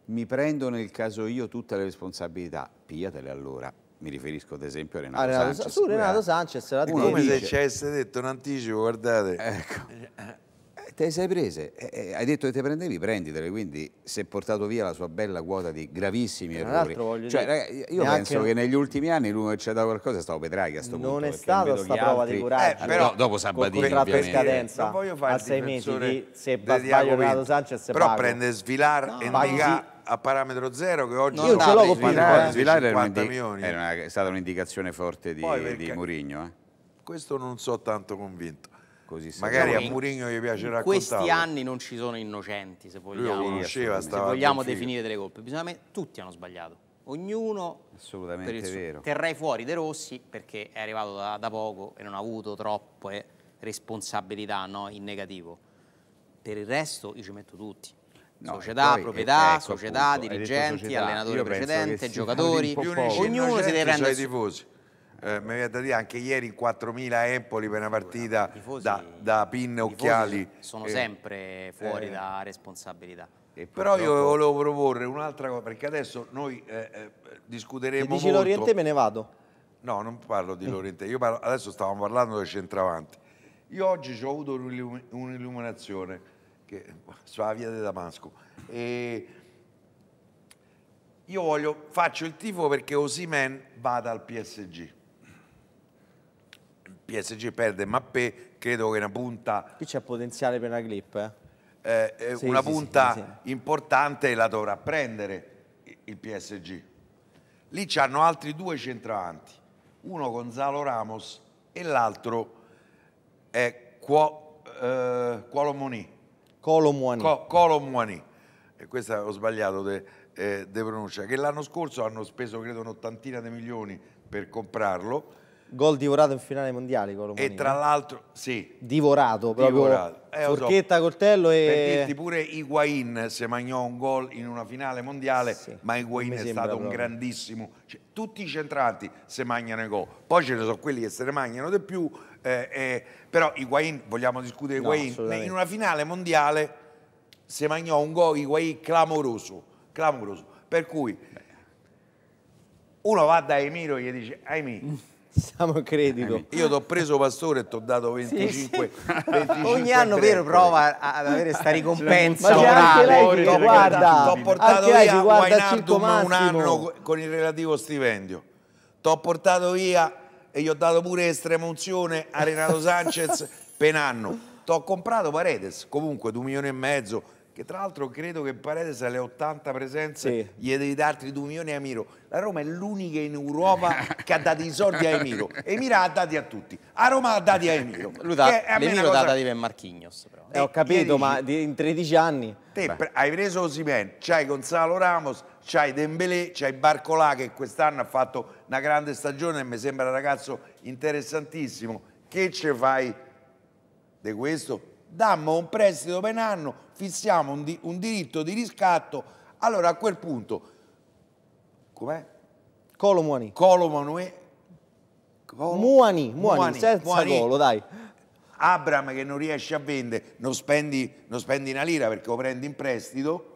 mi prendo nel caso io tutte le responsabilità, piatele allora mi riferisco ad esempio a Renato, a ah, Renato Sanchez. Su Renato Sanchez la Uno come se ci avesse detto un anticipo, guardate. Ecco. Eh, te sei prese, eh, eh, hai detto che te prendevi, prenditele, quindi si è portato via la sua bella quota di gravissimi Tra errori. cioè, dire, ragazzi, io penso che negli ultimi anni l'uno che ci ha dato qualcosa è stato Petraghi a sto non punto. Non è stata questa prova altri... di coraggio. Eh, però, eh, dopo Sabatini, col scadenza, non voglio fare a sei mesi, di, se sbaglio Renato Sanchez, se Però pago. prende Svilar no. e Ndica a parametro zero che oggi io ce l'ho svilare, svilare Era una, è stata un'indicazione forte di, di Murigno. Eh. Questo non sono tanto convinto. Così Magari a Murigno gli piace raccontare. Questi anni non ci sono innocenti, se vogliamo, se vogliamo definire delle colpe. tutti hanno sbagliato ognuno assolutamente vero. Terrei fuori De Rossi perché è arrivato da, da poco e non ha avuto troppe responsabilità no? in negativo. Per il resto io ci metto tutti. No, società, poi, eh, proprietà, ecco, società, appunto, dirigenti, società. allenatore Io precedente, giocatori, ognuno si deve prendere... Cioè i tifosi. Eh, mi viene da dire anche ieri 4.000 Empoli per una partita tifosi, da, da pinne occhiali. Sono eh, sempre fuori eh, da responsabilità. Però io volevo proporre un'altra cosa, perché adesso noi eh, eh, discuteremo dici molto... l'Oriente me ne vado? No, non parlo di L'Oriente, io parlo, adesso stavamo parlando del centravanti. Io oggi ho avuto un'illuminazione che, via di Damasco. E io voglio, faccio il tifo perché Osimen vada al PSG. Il PSG perde Mappé, credo che una punta... Qui c'è potenziale per una clip, eh? Eh, sì, una sì, punta sì, importante la dovrà prendere il PSG. Lì ci hanno altri due centravanti, uno Gonzalo Ramos e l'altro è Cuo, eh, Colomuani. Co Colomuani, e questa ho sbagliato de, eh, de pronuncia, che l'anno scorso hanno speso credo un'ottantina di milioni per comprarlo Gol divorato in finale mondiale con E tra eh? l'altro, sì. Divorato, proprio. Divorato. Eh, Forchetta, so. coltello e... Per dirti pure Higuain se mangiò un gol in una finale mondiale, sì. ma Higuain è stato proprio. un grandissimo... Cioè, tutti i centranti se mangiano i gol. Poi ce ne sono quelli che se ne mangiano di più, eh, eh, però Higuain, vogliamo discutere Higuain, no, in una finale mondiale se mangiò un gol Higuain clamoroso, clamoroso. Per cui uno va da Emiro e gli dice, Emi siamo a credito. Eh, io ti ho preso pastore e ti ho dato 25. Sì, sì. 25 *laughs* Ogni anno vero prova ad avere sta *laughs* cioè, ricompensa. Ma anche lei che, ti ho portato anche via Guainardum un anno con il relativo stipendio. Ti ho portato via e gli ho dato pure estrema unzione a Renato Sanchez *laughs* per anno. Ti ho comprato Paredes, comunque 2 milioni e mezzo che tra l'altro credo che Paredes alle 80 presenze sì. gli devi darti 2 milioni a Miro. La Roma è l'unica in Europa che ha dato i soldi a Emiro. Emiro ha dati a tutti. A Roma ha dati a Emiro. Lui da, Emiro cosa... dati per Marchignos però. Eh, eh, ho capito, ma in 13 anni... Te Beh. hai preso Osimen, c'hai Gonzalo Ramos, c'hai Dembélé, c'hai Barcolà che quest'anno ha fatto una grande stagione e mi sembra un ragazzo interessantissimo. Che ce fai di questo? Dammo un prestito per un anno, fissiamo un, di, un diritto di riscatto, allora a quel punto, com'è? Colo Muani. Colo Manuè. Muani, Muani, senza Muani. Colo, dai. Abram che non riesce a vendere, non spendi, non spendi una lira perché lo prendi in prestito.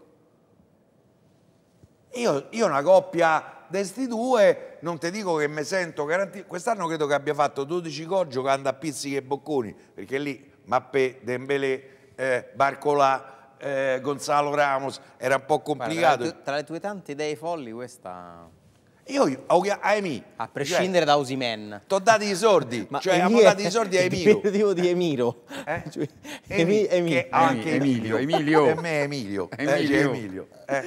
Io, io una coppia desti due, non ti dico che mi sento garantito. Quest'anno credo che abbia fatto 12 gol giocando a Pizzichi e Bocconi, perché lì Mappè, Dembélé, eh, Barcolà, eh, Gonzalo Ramos, era un po' complicato. Guarda, tra, le tue, tante idee folli questa... Io, Aemi... A prescindere cioè, da Osimen. Ti ho dato i sordi, Ma cioè abbiamo dato i sordi a Emiro. Il periodo di eh? Emiro. Eh? *laughs* Cioè, Emi, Emi, Emi, anche Emilio. Emilio. E eh, me Emilio. Eh, Emilio. Cioè, Emilio. Eh.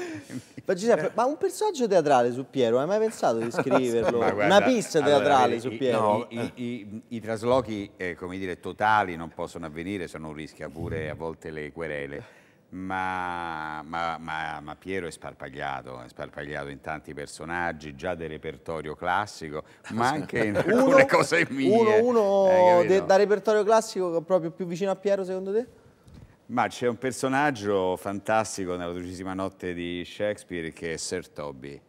Ma, Giuseppe, ma, un personaggio teatrale su Piero, hai mai pensato di *laughs* scriverlo? Guarda, Una pista teatrale allora, su Piero? No, i, i, i, traslochi, eh, come dire, totali non possono avvenire, se no rischia pure a volte le querele ma, ma, ma, ma, Piero è sparpagliato, è sparpagliato in tanti personaggi, già del repertorio classico, ma anche in *laughs* alcune uno, cose mie. Uno, uno eh, de, da repertorio classico proprio più vicino a Piero secondo te? Ma c'è un personaggio fantastico nella dodicesima notte di Shakespeare che è Sir Toby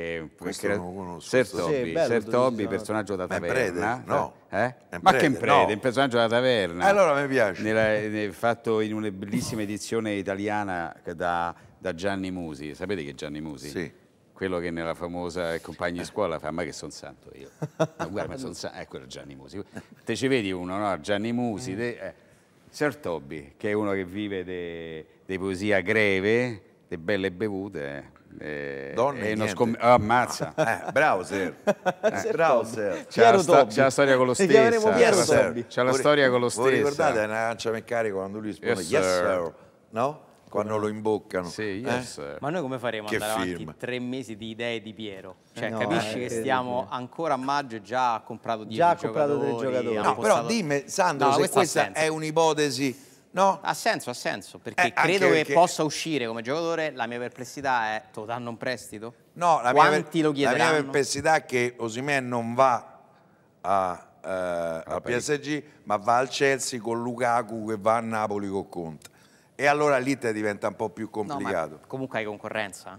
che, questo che non conosco Sertobi, sì, Sertobi personaggio da taverna eh? no eh? ma che imprede no. un personaggio da taverna allora mi piace nella, fatto in una bellissima edizione italiana da, da Gianni Musi sapete che Gianni Musi? sì quello che nella famosa eh, compagna scuola fa ma che sono santo io no, guarda ma sono santo ecco eh, Gianni Musi te ci vedi uno no? Gianni Musi te, eh. Sir Tobby che è uno che vive di poesia greve di belle bevute eh. Eh, Donne e non scom- oh, ammazza. *laughs* Eh, bravo Ser. Eh. eh certo. Bravo Ser. C'è, la, sto- la storia con lo *laughs* stesso. Yes, eh. c'è la storia con lo stesso. Voi ricordate una lancia meccanica quando lui risponde yes, yes sir. sir. No? Quando lo imboccano. Sì, eh? yes, eh? Ma noi come faremo che andare film. avanti tre mesi di idee di Piero? Cioè, no, capisci che stiamo ancora a maggio e già ha comprato 10 giocatori. Già ha comprato dei giocatori. No, però dimmi, Sandro, no, se questa è un'ipotesi No? Ha senso, ha senso, perché eh, credo che perché... possa uscire come giocatore, la mia perplessità è, te lo danno un prestito? No, la Quanti mia, lo La mia perplessità è che Osimè non va a, eh, a PSG, ma va al Chelsea con Lukaku che va a Napoli con Conte. E allora l'Italia diventa un po' più complicato. No, comunque hai concorrenza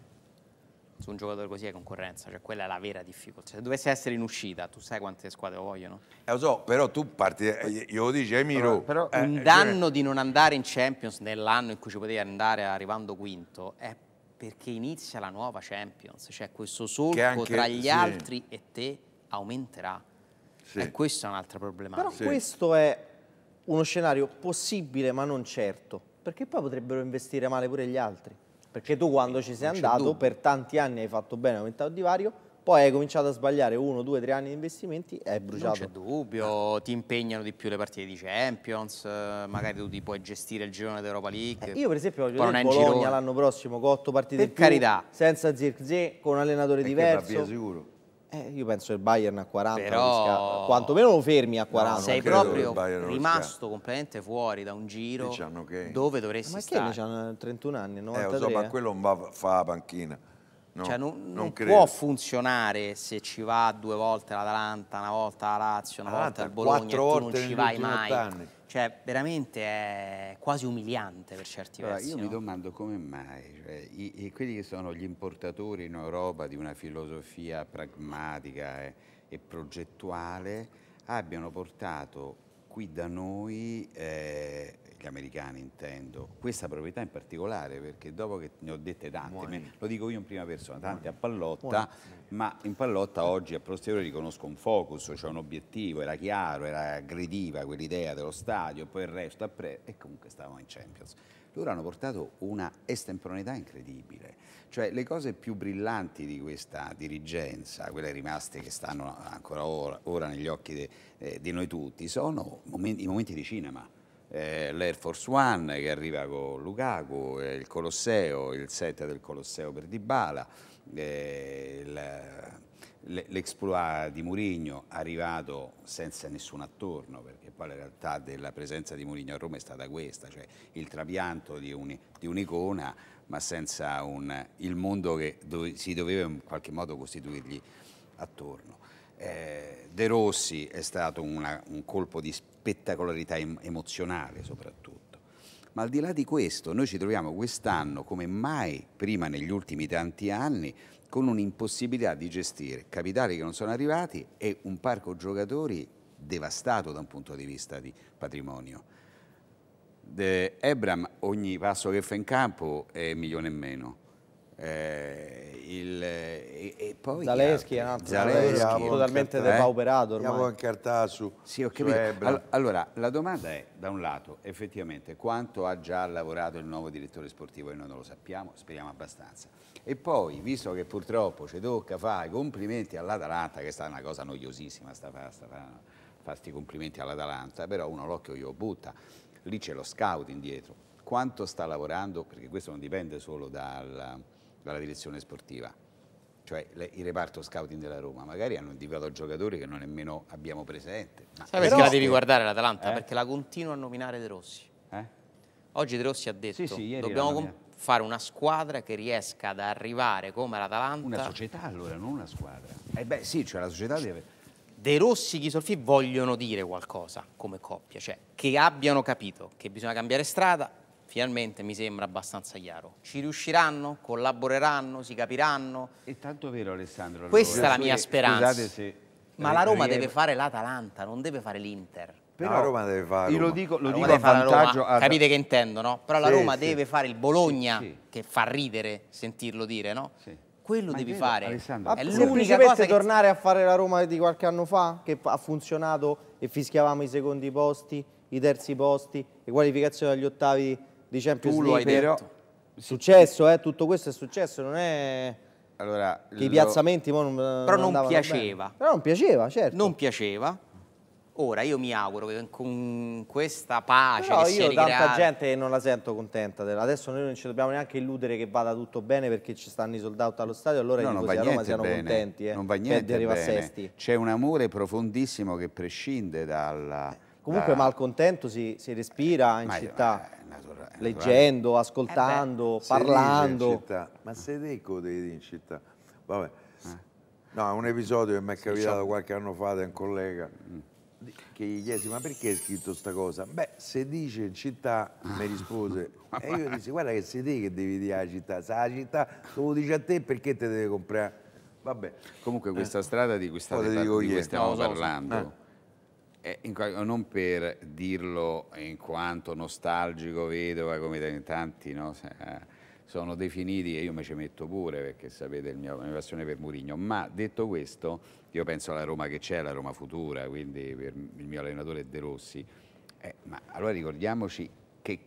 su un giocatore così è concorrenza, cioè quella è la vera difficoltà. Se dovesse essere in uscita, tu sai quante squadre vogliono? Eh, lo so, però tu parti, eh, io lo dice Emiro. Eh, però, però eh, un cioè danno cioè... di non andare in Champions nell'anno in cui ci potevi andare arrivando quinto è perché inizia la nuova Champions, cioè questo solco anche, tra gli sì. altri e te aumenterà. Sì. E questa è un'altra problematica. Però sì. questo è uno scenario possibile ma non certo, perché poi potrebbero investire male pure gli altri. Perché tu quando ci sei andato dubbio. per tanti anni hai fatto bene, hai aumentato il divario, poi hai cominciato a sbagliare uno, due, tre anni di investimenti e hai bruciato. Non c'è dubbio, eh. ti impegnano di più le partite di Champions, eh, magari tu ti puoi gestire il girone d'Europa League. Eh, io per esempio voglio in Bologna l'anno prossimo con otto partite per in più, carità. senza Zirkzee, con un allenatore Perché diverso. Perché sicuro. Eh, io penso che il Bayern a 40 Però... quantomeno lo fermi a 40. No, sei proprio rimasto completamente fuori da un giro diciamo che... dove dovresti ma stare. Ma che hanno 31 anni, 93? Eh, so, ma quello va, fa la panchina. No, cioè, non, non, non può funzionare se ci va due volte l'Atalanta, una volta la Lazio, una volta il Bologna e tu non ci vai mai. Anni. Cioè, veramente è quasi umiliante per certi allora, versi. Io no? mi domando come mai cioè, i, i, quelli che sono gli importatori in Europa di una filosofia pragmatica e, e progettuale abbiano portato qui da noi eh, gli americani intendo, questa proprietà in particolare, perché dopo che ne ho dette tante, me, lo dico io in prima persona, tante a pallotta, Buone. ma in pallotta oggi a posteriori riconosco un focus, cioè un obiettivo, era chiaro, era aggrediva quell'idea dello stadio, poi il resto, pre, e comunque stavamo in Champions loro hanno portato una estemporaneità incredibile. Cioè le cose più brillanti di questa dirigenza, quelle rimaste che stanno ancora ora, ora negli occhi eh, di noi tutti, sono momenti, i momenti di cinema eh, l'Air Force One che arriva con Lukaku, eh, il Colosseo, il set del Colosseo per Dybala, eh, l'exploit di Murigno arrivato senza nessun attorno, perché poi la realtà della presenza di Murigno a Roma è stata questa, cioè il trapianto di, un'icona, un ma senza un, il mondo che dove, si doveva in qualche modo costituirgli attorno. Eh, De Rossi è stato una, un colpo di spazio spettacolarità em emozionale soprattutto. Ma al di là di questo, noi ci troviamo quest'anno, come mai prima negli ultimi tanti anni, con un'impossibilità di gestire capitali che non sono arrivati e un parco giocatori devastato da un punto di vista di patrimonio. De Ebram ogni passo che fa in campo è milione e meno. Eh, il, e, e poi Zaleschi è un altro Zaleschi, totalmente cartà, depauperato ormai. Andiamo a Cartasu. Sì, ho cioè, capito. All allora, la domanda è, da un lato, effettivamente, quanto ha già lavorato il nuovo direttore sportivo e noi non lo sappiamo, speriamo abbastanza. E poi, visto che purtroppo ci tocca fare i complimenti all'Atalanta, che sta una cosa noiosissima, sta, sta, sta, sta, sta complimenti all'Atalanta, però uno l'occhio io butta, lì c'è lo scout indietro. Quanto sta lavorando, perché questo non dipende solo dal dalla direzione sportiva, cioè le, il reparto scouting della Roma, magari hanno individuato giocatori che non nemmeno abbiamo presente. Ma Sai perché la devi guardare l'Atalanta? Eh? Perché la continua a nominare De Rossi. Eh? Oggi De Rossi ha detto, sì, sì, dobbiamo fare una squadra che riesca ad arrivare come l'Atalanta. Una società allora, non una squadra. Eh beh sì, cioè la società deve... De Rossi e Ghisolfi vogliono dire qualcosa come coppia, cioè che abbiano capito che bisogna cambiare strada, finalmente mi sembra abbastanza chiaro. Ci riusciranno? Collaboreranno? Si capiranno? È tanto vero Alessandro. Questa allora. è la mia speranza. Se... Ma la Roma deve fare l'Atalanta, non deve fare l'Inter. Però la Roma deve fare. Io lo dico, lo dico a vantaggio. A... Capite che intendo, no? Però la Roma sì. deve fare il Bologna, sì, che fa ridere sentirlo dire, no? Sì. Quello Ma devi fare. Alessandro. È l'unica cosa. Che... tornare a fare la Roma di qualche anno fa, che ha funzionato e fischiavamo i secondi posti, i terzi posti, le qualificazioni agli ottavi di Champions tu League. Però, successo, eh, tutto questo è successo, non è... Allora, che lo... i piazzamenti non, però non, non piaceva. Bene. Però non piaceva, certo. Non piaceva. Ora io mi auguro che con questa pace Però io ricreata... tanta gente non la sento contenta adesso noi non ci dobbiamo neanche illudere che vada tutto bene perché ci stanno i soldati allo stadio allora no, non va a Roma siano bene. contenti eh, non va niente bene. c'è un amore profondissimo che prescinde dalla comunque da... malcontento si, si respira in ma città io, eh, Natura leggendo, eh ascoltando, eh parlando. Ma Sedeco devi dire in città. Vabbè. Eh. No, un episodio che mi è capitato diciamo. qualche anno fa da un collega mm. che gli chiesi ma perché hai scritto sta cosa? Beh, se dice in città mi rispose *laughs* e io gli dissi guarda che sei te che devi dire la città, se la città lo dici a te perché te deve comprare? Vabbè. Comunque eh. questa strada di cui, state, di stiamo no, parlando eh, non per dirlo in quanto nostalgico, vedova, come tanti no? Eh, sono definiti, e io me ci metto pure perché sapete la mia passione per Murigno, ma detto questo, io penso alla Roma che c'è, alla Roma futura, quindi per il mio allenatore De Rossi, eh, ma allora ricordiamoci che,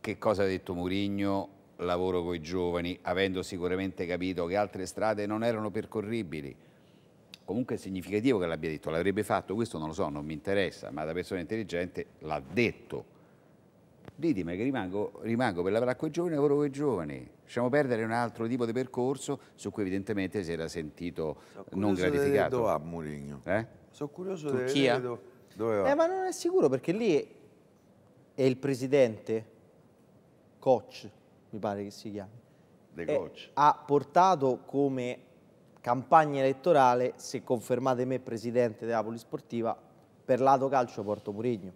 che cosa ha detto Murigno lavoro con i giovani, avendo sicuramente capito che altre strade non erano percorribili comunque è significativo che l'abbia detto, l'avrebbe fatto, questo non lo so, non mi interessa, ma da persona intelligente l'ha detto. Ditemi che rimango, rimango per lavorare con i giovani, lavoro con i giovani. Lasciamo perdere un altro tipo di percorso su cui evidentemente si era sentito so non gratificato. Dove va Mourinho? Eh? Sono curioso di dove, va. Eh, ma non è sicuro perché lì è il presidente, coach, mi pare che si chiami. De coach. Eh, ha portato come campagna elettorale, se confermate me presidente della Polisportiva, per lato calcio porto Murigno.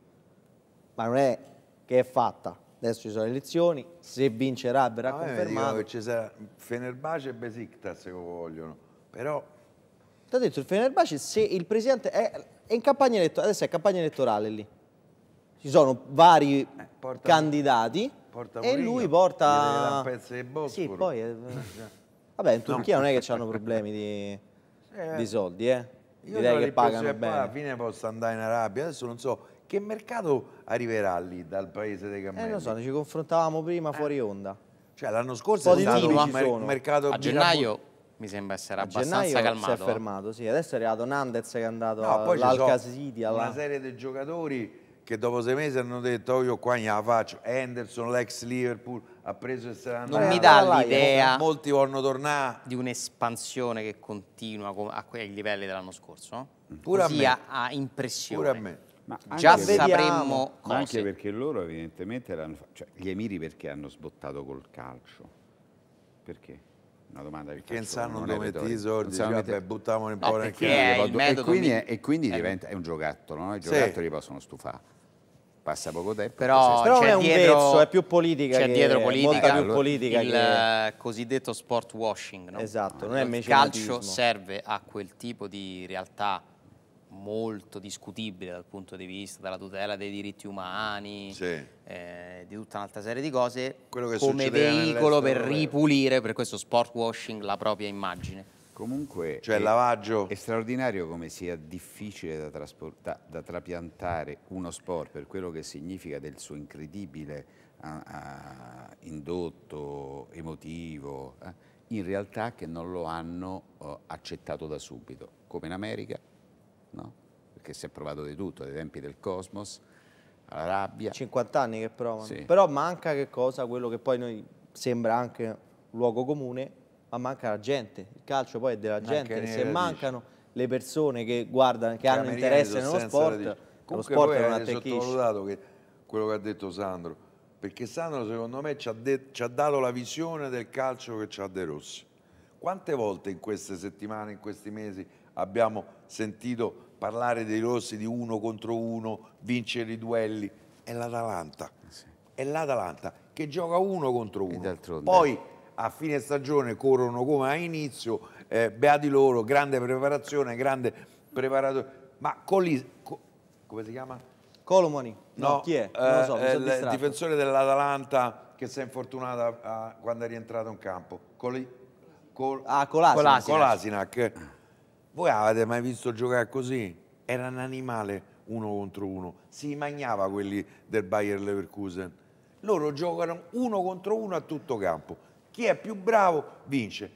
Ma non è che è fatta. Adesso ci sono le elezioni, se vincerà verrà no, eh, confermato. Io ci sarà Fenerbace e Besiktas se vogliono, però... Ti ha detto, il Fenerbace, se il presidente... È, è in campagna elettorale, adesso è campagna elettorale lì. Ci sono vari eh, porta, candidati porta e lui porta... Un pezzo di Sì, pure. poi... Eh, eh, Vabbè, in Turchia no. non è che hanno problemi di, *laughs* eh, di soldi, eh? Io Direi che pagano bene. Poi alla fine posso andare in Arabia, adesso non so che mercato arriverà lì dal paese dei eh, cammelli. Eh, non so, ci confrontavamo prima eh. fuori onda. Cioè l'anno scorso è stato un mer mercato... A gennaio mi sembra essere a abbastanza calmato. si è fermato, sì. Adesso è arrivato Nandez che è andato no, all'Alcasidi. So alla... Una serie di giocatori che dopo sei mesi hanno detto oh, io qua ne la faccio. Henderson, l'ex Liverpool, ha preso e se l'ha andata. Non eh, mi dà l'idea. Molti vogliono tornare. Di un'espansione che continua a quei livelli dell'anno scorso. Mm. Pure Così a, a impressione. Pure a me. Ma già sapremmo cose. anche perché loro evidentemente cioè, gli Emiri perché hanno sbottato col calcio? Perché? Una domanda che perché sanno non dove ti i soldi, cioè, vabbè, buttavano un po' no, nel calcio. E quindi, è, e quindi è, eh. diventa, è un giocattolo, no? i giocattoli sì. possono stufare passa poco tempo. Però, però è un dietro, vezzo, è più politica. C'è dietro politica. Più politica il che... cosiddetto sport washing. No? Esatto, non è Il calcio serve a quel tipo di realtà molto discutibile dal punto di vista della tutela dei diritti umani, sì. eh, di tutta un'altra serie di cose, come veicolo per ripulire, per questo sport washing, la propria immagine. Comunque cioè, è, lavaggio. è straordinario come sia difficile da, da, da, trapiantare uno sport per quello che significa del suo incredibile a, a, indotto emotivo, eh, in realtà che non lo hanno uh, accettato da subito, come in America, no? perché si è provato di tutto, dai tempi del cosmos, alla rabbia. 50 anni che provano, sì. però manca che cosa, quello che poi noi sembra anche luogo comune, ma manca la gente. Il calcio poi è della gente, se mancano dice. le persone che guardano, che hanno interesse nello sport, lo sport è una sottovalutato che quello che ha detto Sandro, perché Sandro secondo me ci ha, ci ha dato la visione del calcio che c'ha De Rossi. Quante volte in queste settimane, in questi mesi abbiamo sentito parlare dei Rossi di uno contro uno, vincere i duelli? È l'Atalanta. Sì. È l'Atalanta che gioca uno contro uno. Poi a fine stagione corrono come a inizio, eh, beati loro, grande preparazione, grande preparatore. Ma Colli, co, come si chiama? Colomoni, no, no, chi è? Eh, non lo so, eh, il difensore dell'Atalanta che si è infortunato a, ah, quando è rientrato in campo. Coli, col, ah, Colasinac. Colasinac. Voi avete mai visto giocare così? Era un animale uno contro uno. Si magnava quelli del Bayer Leverkusen. Loro giocano uno contro uno a tutto campo chi è più bravo vince.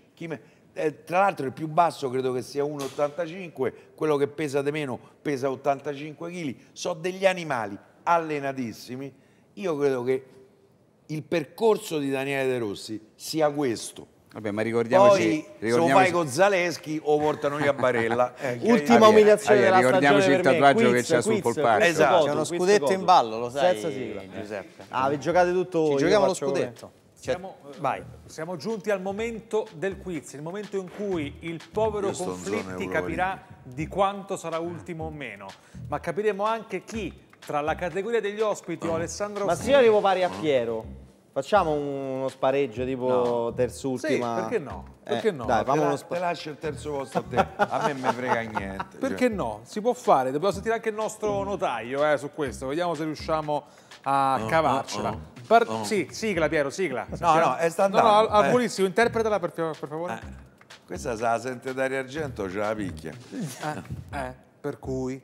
Eh, tra l'altro il più basso credo che sia 1,85, quello che pesa di meno pesa 85 kg. Sono degli animali allenatissimi. Io credo che il percorso di Daniele De Rossi sia questo. Vabbè, ma ricordiamoci, Poi ricordiamoci... se lo fai Zaleschi o portano via Barella. *laughs* Eh, Ultima avvia, umiliazione avvia, della Ricordiamomoci il tatuaggio quiz, che c'è sul polpaccio. Esatto. C'è uno scudetto in ballo, lo sai. Senza sigla. Giuseppe. Ah, vi giocate tutto Ci voi. giochiamo lo scudetto. Cioè, siamo, eh, siamo, giunti al momento del quiz, il momento in cui il povero Io Conflitti capirà di quanto sarà ultimo o meno, ma capiremo anche chi tra la categoria degli ospiti o oh. Ah. Alessandro Ma se io arrivo pari a ah. Piero, facciamo uno spareggio tipo no. terz'ultima? Sì, perché no? Perché eh, no? Dai, famo uno spareggio. lascio il terzo posto a te, a me mi frega niente. Cioè. Perché cioè. no? Si può fare, dobbiamo sentire anche il nostro mm. notaio eh, su questo, vediamo se riusciamo a oh, oh, cavarcela. Oh, oh, Par oh. Sì, sigla Piero, sigla. No, no, è standard. No, no, al, al eh. interpretala per, per favore. Eh. Questa se la sente Dario Argento, ce la picchia. Eh, eh, per cui...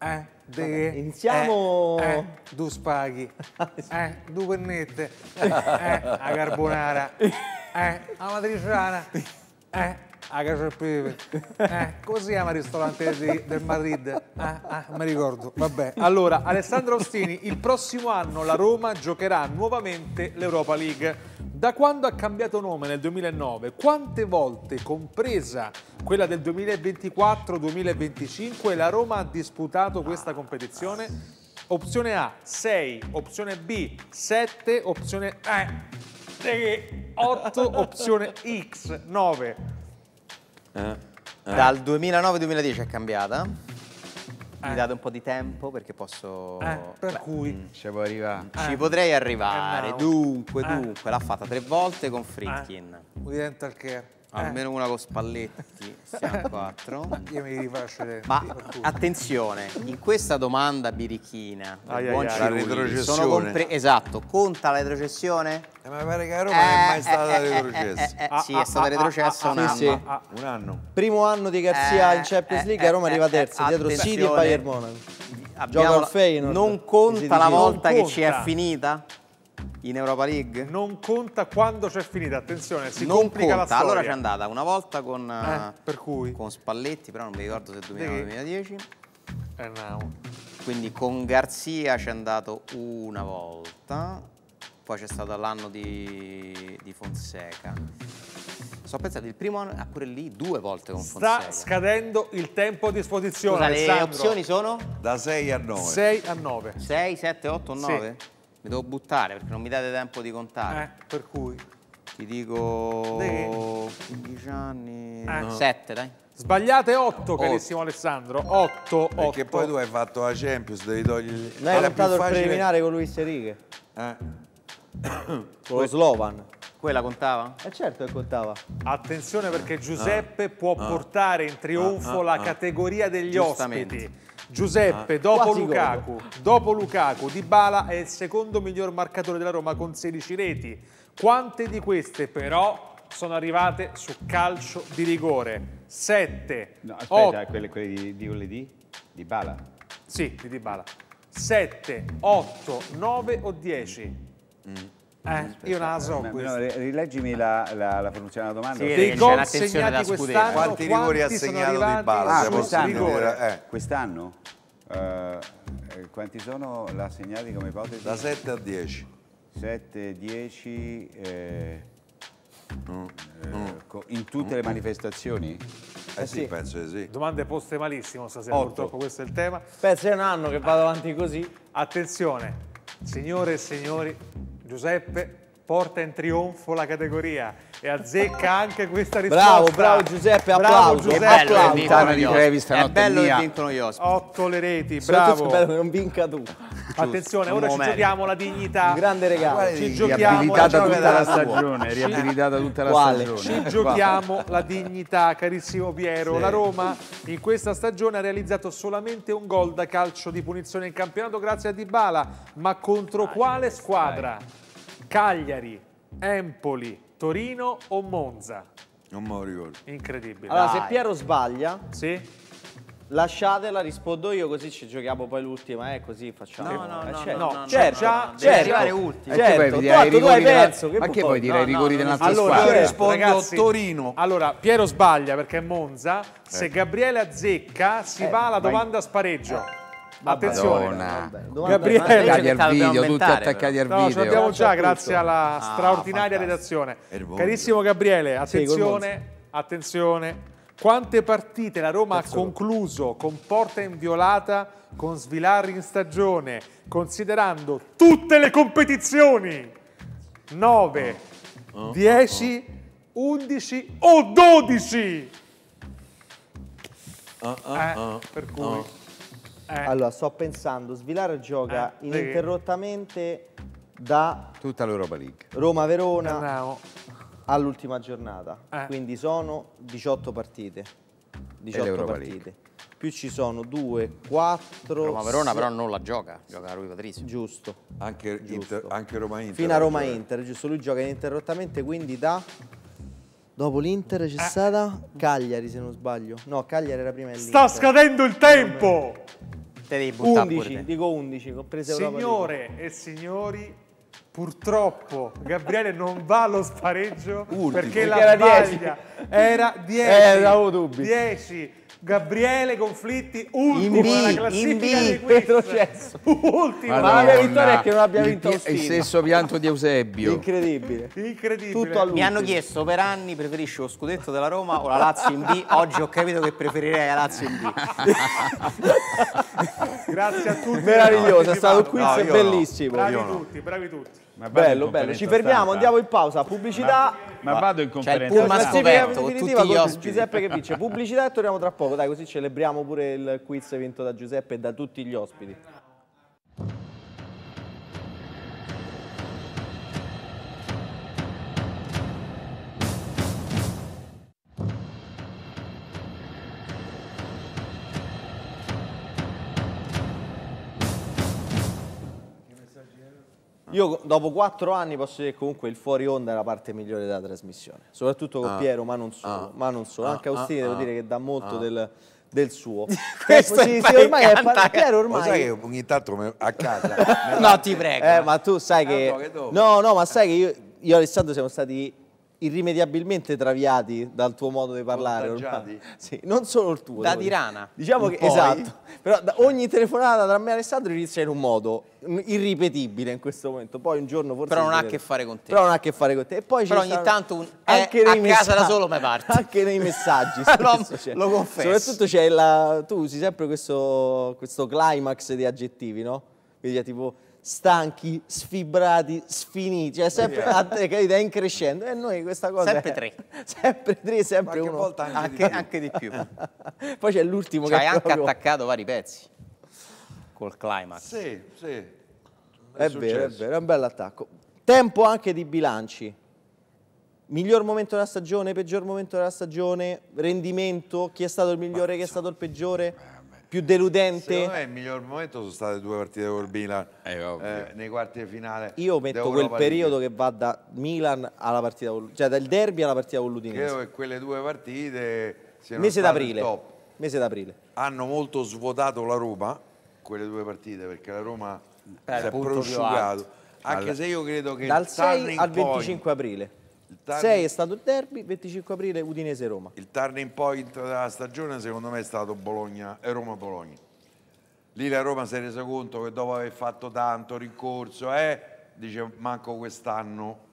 Eh, de, Vabbè, iniziamo... Eh, eh, due spaghi, *laughs* eh, du pennette, eh, a carbonara, eh, a matriciana, *laughs* eh, HCP. Ah, *laughs* eh, come si chiama il ristorante di, del Madrid? Eh, eh. ah, mi ricordo. Vabbè. Allora, Alessandro Ostini, il prossimo anno la Roma giocherà nuovamente l'Europa League. Da quando ha cambiato nome nel 2009, quante volte, compresa quella del 2024-2025, la Roma ha disputato questa competizione? Opzione A 6, opzione B 7, opzione E eh, 8, opzione X 9. Eh, eh? Dal 2009-2010 è cambiata. Mi eh. date un po' di tempo perché posso... per Beh, cui... Ci può arrivare. Ci potrei arrivare. Eh, dunque, dunque, l'ha fatta tre volte con Fritkin. Eh. Dental Care. Eh. almeno una con Spalletti, siamo eh. quattro. Io mi rifaccio dentro. Ma attenzione, in questa domanda birichina, ai, ai, buon ai, retrocessione. esatto, conta la retrocessione? Eh, ma mi pare che a Roma eh, non è mai eh, stata eh, retrocessa. Eh, ah, sì, ah, è stata ah, ah retrocessa ah, un, anno. Sì. un anno. Primo anno di Garzia in Champions League, a Roma arriva terza, dietro City e Bayern Monaco. Gioca al Feyenoord. Non conta la volta che ci è finita? In Europa League? Non conta quando c'è finita, attenzione, si non complica conta. la storia. Allora c'è andata una volta con, eh, eh con Spalletti, però non mi ricordo se 2009-2010. Eh, no. Quindi con Garzia c'è andato una volta, poi c'è stato l'anno di, di Fonseca. Sto pensando, il primo anno, è ah, pure lì due volte con Fonseca. Sta scadendo il tempo a disposizione. Scusa, le opzioni sono? Da 6 a 9. 6 a 9. 6, 7, 8, 9? Sì. Mi devo buttare perché non mi date tempo di contare. Eh, per cui? Ti dico... De... 15 anni... Eh. No. 7, dai. Sbagliate 8, carissimo Alessandro. 8, 8. Perché poi tu hai fatto la Champions, devi togliere... Lei ha portato il preliminare con Luis Enrique. Eh. con lo Slovan. Quella contava? Eh certo che contava. Attenzione perché ah. Giuseppe ah. può ah. portare in trionfo ah. ah la ah. categoria degli ospiti. Giuseppe, ah, dopo Lukaku, dopo Lukaku, Dybala è il secondo miglior marcatore della Roma con 16 reti. Quante di queste però sono arrivate su calcio di rigore? 7. No, aspetta, quelle, quelle, di, di lunedì? Di Bala? Sì, di Dybala. 7, 8, 9 o 10? Mm. Eh, mm. io non la so eh, No, rileggimi la, la, la formazione della domanda. Sì, dei gol segnati quest'anno. Quanti rigori ha segnato Di Bala? Ah, eh. Eh, quest'anno? Eh. Quest'anno? Uh, quanti sono la segnati come ipotesi? Da 7 a 10. 7, 10... in tutte le manifestazioni? Eh sì, sì, penso di sì. Domande poste malissimo stasera, Otto. purtroppo questo è il tema. Penso è un anno che vado avanti così. Attenzione, signore e signori, Giuseppe porta in trionfo la categoria e azzecca anche questa risposta. Bravo, bravo Giuseppe, applauso. Bravo Giuseppe, applauso. È bello, Trevis, è bello che vincono gli ospiti. Otto le reti, bravo. Bello, non vinca tu. Attenzione, ora ci giochiamo la dignità. Un grande regalo. Ci giochiamo la tutta la stagione, riabilitata tutta la Quale? stagione. Ci giochiamo la dignità, carissimo Piero. Sì. La Roma in questa stagione ha realizzato solamente un gol da calcio di punizione in campionato grazie a Dybala, ma contro ah, quale squadra? Stai. Cagliari, Empoli, Torino o Monza? Non me lo ricordo. Incredibile. Allora, Dai. se Piero sbaglia... Sì? Lasciatela, rispondo io così ci giochiamo poi l'ultima, eh, così facciamo. No, no, eh, no, certo. no, no, no, certo, no, certo. arrivare certo. ultimo. Eh, certo. Tanto tu hai perso. Ma che vuoi dire ai rigori dell'altra allora, squadra? Io rispondo Ragazzi, Torino. Allora, Piero sbaglia perché è Monza, eh. se ecco. Gabriele azzecca si eh, va alla domanda vai. spareggio. Attenzione, Gabriele, attaccati al video, tutti attaccati al no, video. No, abbiamo già grazie alla ah, straordinaria ah, redazione. Carissimo Gabriele, attenzione, attenzione. Quante partite la Roma ha concluso con porta inviolata, con svilarri in stagione, considerando tutte le competizioni? 9, 10, 11 o 12? Ah, ah, eh, per cui... Oh. Eh. Allora, sto pensando, Svilar gioca eh, ininterrottamente da... Tutta l'Europa League. Roma-Verona all'ultima giornata. Eh. Quindi sono 18 partite. 18 partite. Più ci sono 2, 4... Roma-Verona però non la gioca, gioca lui Patrizio. Giusto. Anche, anche Roma-Inter. Fino a Roma-Inter, giusto. Lui gioca ininterrottamente, quindi da... Dopo l'Inter c'è eh. stata Cagliari se non sbaglio. No, Cagliari era prima Sta scadendo il tempo! Te devi buttare 11, dico 11, comprese Signore e signori, purtroppo Gabriele non va allo spareggio Ultimo. perché, perché la era 10. era 10. Eh, 10. Gabriele Conflitti, ultimo nella classifica in B, retrocesso. Ultimo. Ma la vittoria è che non abbia vinto È il stesso pianto di Eusebio. Incredibile. Incredibile. Tutto Mi hanno chiesto per anni preferisci lo scudetto della Roma o la Lazio in B. Oggi ho capito che preferirei la Lazio in B. *laughs* Grazie a tutti. Meraviglioso, è stato un quiz no, bellissimo. No. Bravi tutti, bravi tutti. Ma bello, bello. Ci fermiamo, andiamo in pausa. Pubblicità. Ma, ma vado in conferenza. C'è il Pullman scoperto, tutti gli ospiti. Giuseppe che vince. Pubblicità e torniamo tra poco. Dai, così celebriamo pure il quiz vinto da Giuseppe e da tutti gli ospiti. Ah. Io dopo quattro anni posso dire che comunque il fuori onda è la parte migliore della trasmissione, soprattutto con ah, Piero, ma non solo, ah, ma non solo. Ah, anche Austini ah, devo ah, dire che dà molto del, del suo. *laughs* Questo sì, sì, ormai è par- cioè, Piero ormai. Lo sai che ogni tanto a casa. *laughs* no, ti prego. Eh, ma tu sai eh, che. No, no, ma sai che io, io e Alessandro siamo stati irrimediabilmente traviati dal tuo modo di parlare. *laughs* Sì, non solo il tuo. Da tirana. Diciamo che, poi. esatto, però ogni telefonata tra me e Alessandro inizia in un modo irripetibile in questo momento. Poi un giorno forse... Però non ha a che fare con te. Però non ha a che fare con te. E poi però ogni stanno... tanto un... Eh, anche eh, a messaggi... casa da solo mi parte. *laughs* Anche nei messaggi. no, *laughs* lo confesso. Soprattutto c'è la... tu usi sempre questo, questo climax di aggettivi, no? Quindi tipo stanchi, sfibrati, sfiniti, cioè sempre a te, capito? È increscendo. E noi questa cosa Sempre è, tre. *laughs* Sempre tre, sempre Qualche uno. volta anche, anche, di più. *laughs* Poi c'è l'ultimo cioè, che hai proprio... anche attaccato vari pezzi col climax. Sì, sì. È, è vero, è vero, è un bell'attacco. Tempo anche di bilanci. Miglior momento della stagione, peggior momento della stagione, rendimento, chi è stato il migliore, chi è cioè. stato il peggiore più deludente? Secondo me il miglior momento sono state due partite col Milan eh, eh nei quarti di finale. Io metto quel periodo Liga. che va da Milan alla partita cioè dal derby alla partita con l'Udinese. Credo che quelle due partite siano mese d'aprile. top. Mese d'aprile. Hanno molto svuotato la Roma quelle due partite perché la Roma eh, si è prosciugata. Anche allora. se io credo che dal 6 al 25 poi, aprile 6 è stato il derby, 25 aprile Udinese-Roma. Il turning point della stagione secondo me è stato Bologna, eh, Roma-Bologna. Lì la Roma si è resa conto che dopo aver fatto tanto rincorso, eh, dice manco quest'anno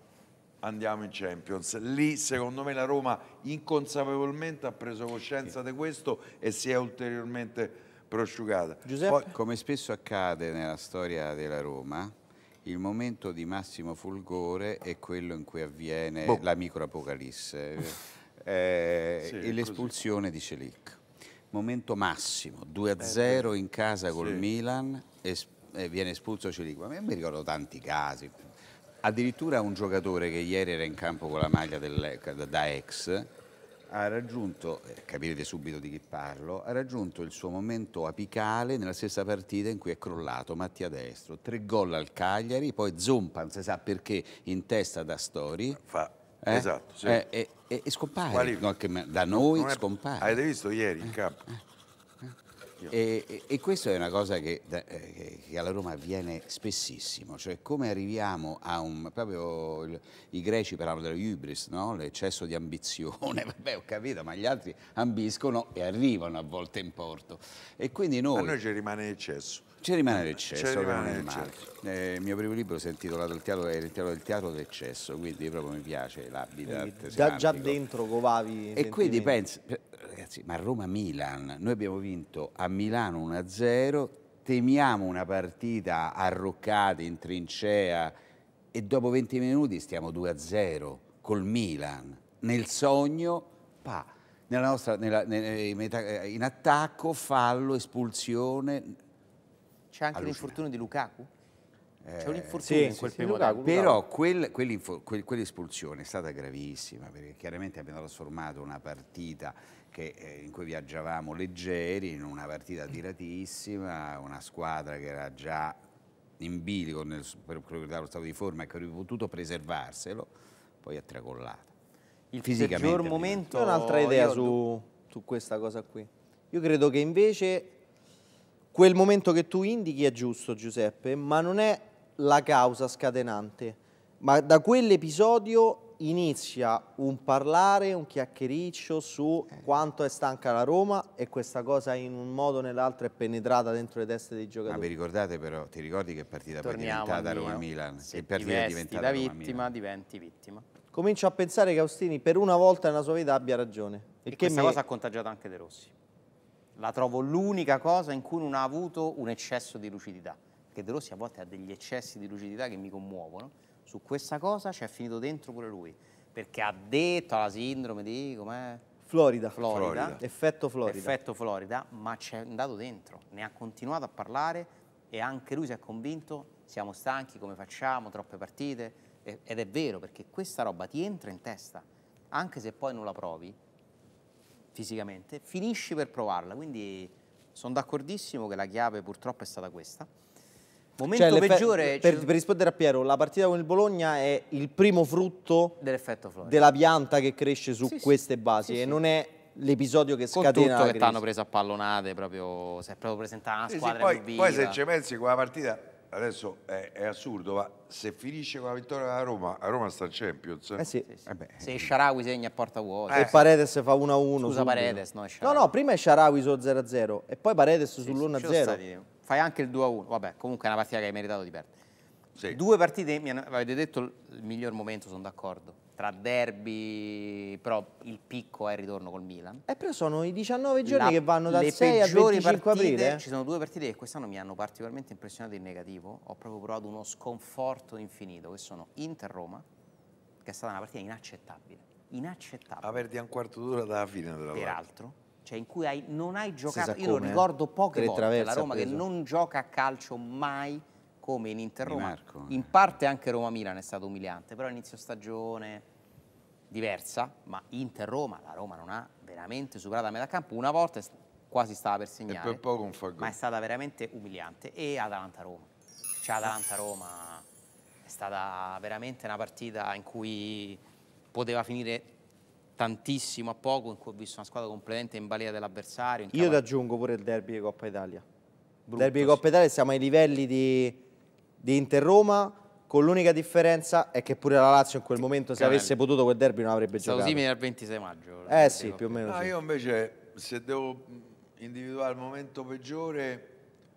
andiamo in Champions. Lì secondo me la Roma inconsapevolmente ha preso coscienza sì. di questo e si è ulteriormente prosciugata. Giuseppe? Poi, come spesso accade nella storia della Roma, il momento di massimo fulgore è quello in cui avviene boh. la microapocalisse *laughs* eh, sì, e l'espulsione di Celic. Momento massimo, 2-0 eh, in casa col sì. Milan e, viene espulso Celic. Ma mi ricordo tanti casi. Addirittura un giocatore che ieri era in campo con la maglia del, da ex ha raggiunto, capirete subito di chi parlo, ha raggiunto il suo momento apicale nella stessa partita in cui è crollato Mattia Destro. Tre gol al Cagliari, poi Zompa, non si sa perché, in testa da Stori. Fa, eh? Esatto, sì. eh, e, e, e, scompare, no, da noi non è, scompare. Avete visto ieri in eh, campo? Eh, eh. E, e, questa è una cosa che, eh, che, che, alla Roma avviene spessissimo, cioè come arriviamo a un... proprio il, i greci parlano dello hubris, no? l'eccesso di ambizione, *laughs* vabbè ho capito, ma gli altri ambiscono e arrivano a volte in porto. E quindi noi... Ma noi ci rimane l'eccesso. Ci rimane l'eccesso, ci rimane l'eccesso. Eh, il mio primo libro si è intitolato Il teatro, il teatro del teatro dell'eccesso, quindi proprio mi piace l'habitat. Già, già, dentro covavi. E quindi penso, ragazzi, ma Roma-Milan, noi abbiamo vinto a Milano 1-0, temiamo una partita arroccata in trincea e dopo 20 minuti stiamo 2-0 col Milan, nel sogno, pa, nella nostra, nella, nella, eh, eh, in attacco, fallo, espulsione. C'è anche l'infortunio di Lukaku? C'è un eh, infortunio sì, in quel sì, primo Lukaku, Però quel, quel, quell'espulsione è stata gravissima perché chiaramente abbiamo trasformato una partita che, eh, in cui viaggiavamo leggeri, in una partita tiratissima, una squadra che era già in bilico nel, per quello lo stato di forma e che avrebbe potuto preservarselo, poi è tracollata. Il peggior momento... Ho un'altra idea su, su questa cosa qui. Io credo che invece quel momento che tu indichi è giusto Giuseppe, ma non è la causa scatenante, ma da quell'episodio inizia un parlare, un chiacchiericcio su eh. quanto è stanca la Roma e questa cosa in un modo o nell'altro è penetrata dentro le teste dei giocatori. Ma vi ricordate però, ti ricordi che partita Torniamo poi è diventata Roma-Milan? Se che partita è diventata da vittima, diventi vittima. Comincio a pensare che Austini per una volta nella sua vita abbia ragione. Il e questa mi... cosa ha contagiato anche De Rossi. La trovo l'unica cosa in cui non ha avuto un eccesso di lucidità. Perché De Rossi a volte ha degli eccessi di lucidità che mi commuovono su questa cosa ci è finito dentro pure lui, perché ha detto la sindrome di com'è? Florida. Florida. Florida. Effetto Florida. Effetto Florida, ma ci è andato dentro, ne ha continuato a parlare e anche lui si è convinto, siamo stanchi, come facciamo, troppe partite, ed è vero perché questa roba ti entra in testa, anche se poi non la provi fisicamente, finisci per provarla, quindi sono d'accordissimo che la chiave purtroppo è stata questa. Momento cioè, peggiore... Per, per, rispondere a Piero, la partita con il Bologna è il primo frutto della pianta che cresce su sì, queste basi sì, e non è l'episodio che scatena con tutto che ti preso a pallonate proprio si è proprio presentata una squadra poi, poi se ci pensi quella partita adesso è, è, assurdo, ma se finisce con la vittoria della Roma, a Roma sta il Champions. Eh sì. Sì, sì. Eh se eh. Sharawi segna a porta vuota. Eh. E Paredes fa 1-1. Scusa subito. Paredes, no, No, no, prima è Sharawi su 0-0 e poi Paredes sull'1-0 fai anche il 2-1, vabbè, comunque è una partita che hai meritato di perdere. Sì. Due partite, mi avete detto il miglior momento, sono d'accordo, tra derby, però il picco è il ritorno col Milan. E eh, però sono i 19 giorni La, che vanno dal 6 al 25 aprile. Ci sono due partite che quest'anno mi hanno particolarmente impressionato in negativo, ho proprio provato uno sconforto infinito, che sono Inter-Roma, che è stata una partita inaccettabile. Inaccettabile. La perdi a un quarto d'ora dalla fine della partita. Peraltro, cioè in cui hai, non hai giocato, io lo ricordo poche Tre volte, la Roma che non gioca a calcio mai come in Inter Roma, Marco, eh. in parte anche Roma-Milan è stato umiliante, però inizio stagione diversa, ma Inter-Roma, la Roma non ha veramente superato a metà campo, una volta quasi stava per segnare, per poco un ma è stata veramente umiliante, e Atalanta-Roma, cioè Atalanta-Roma è stata veramente una partita in cui poteva finire tantissimo a poco in cui ho visto una squadra completamente in balia dell'avversario. Io ti aggiungo pure il derby di Coppa Italia. Brutto, derby di Coppa sì. Italia siamo ai livelli di, di Inter-Roma con l'unica differenza è che pure la Lazio in quel momento se Canelli. avesse potuto quel derby non avrebbe Stavo giocato. simile al 26 maggio. Eh sì, più o meno. No, Io invece se devo individuare il momento peggiore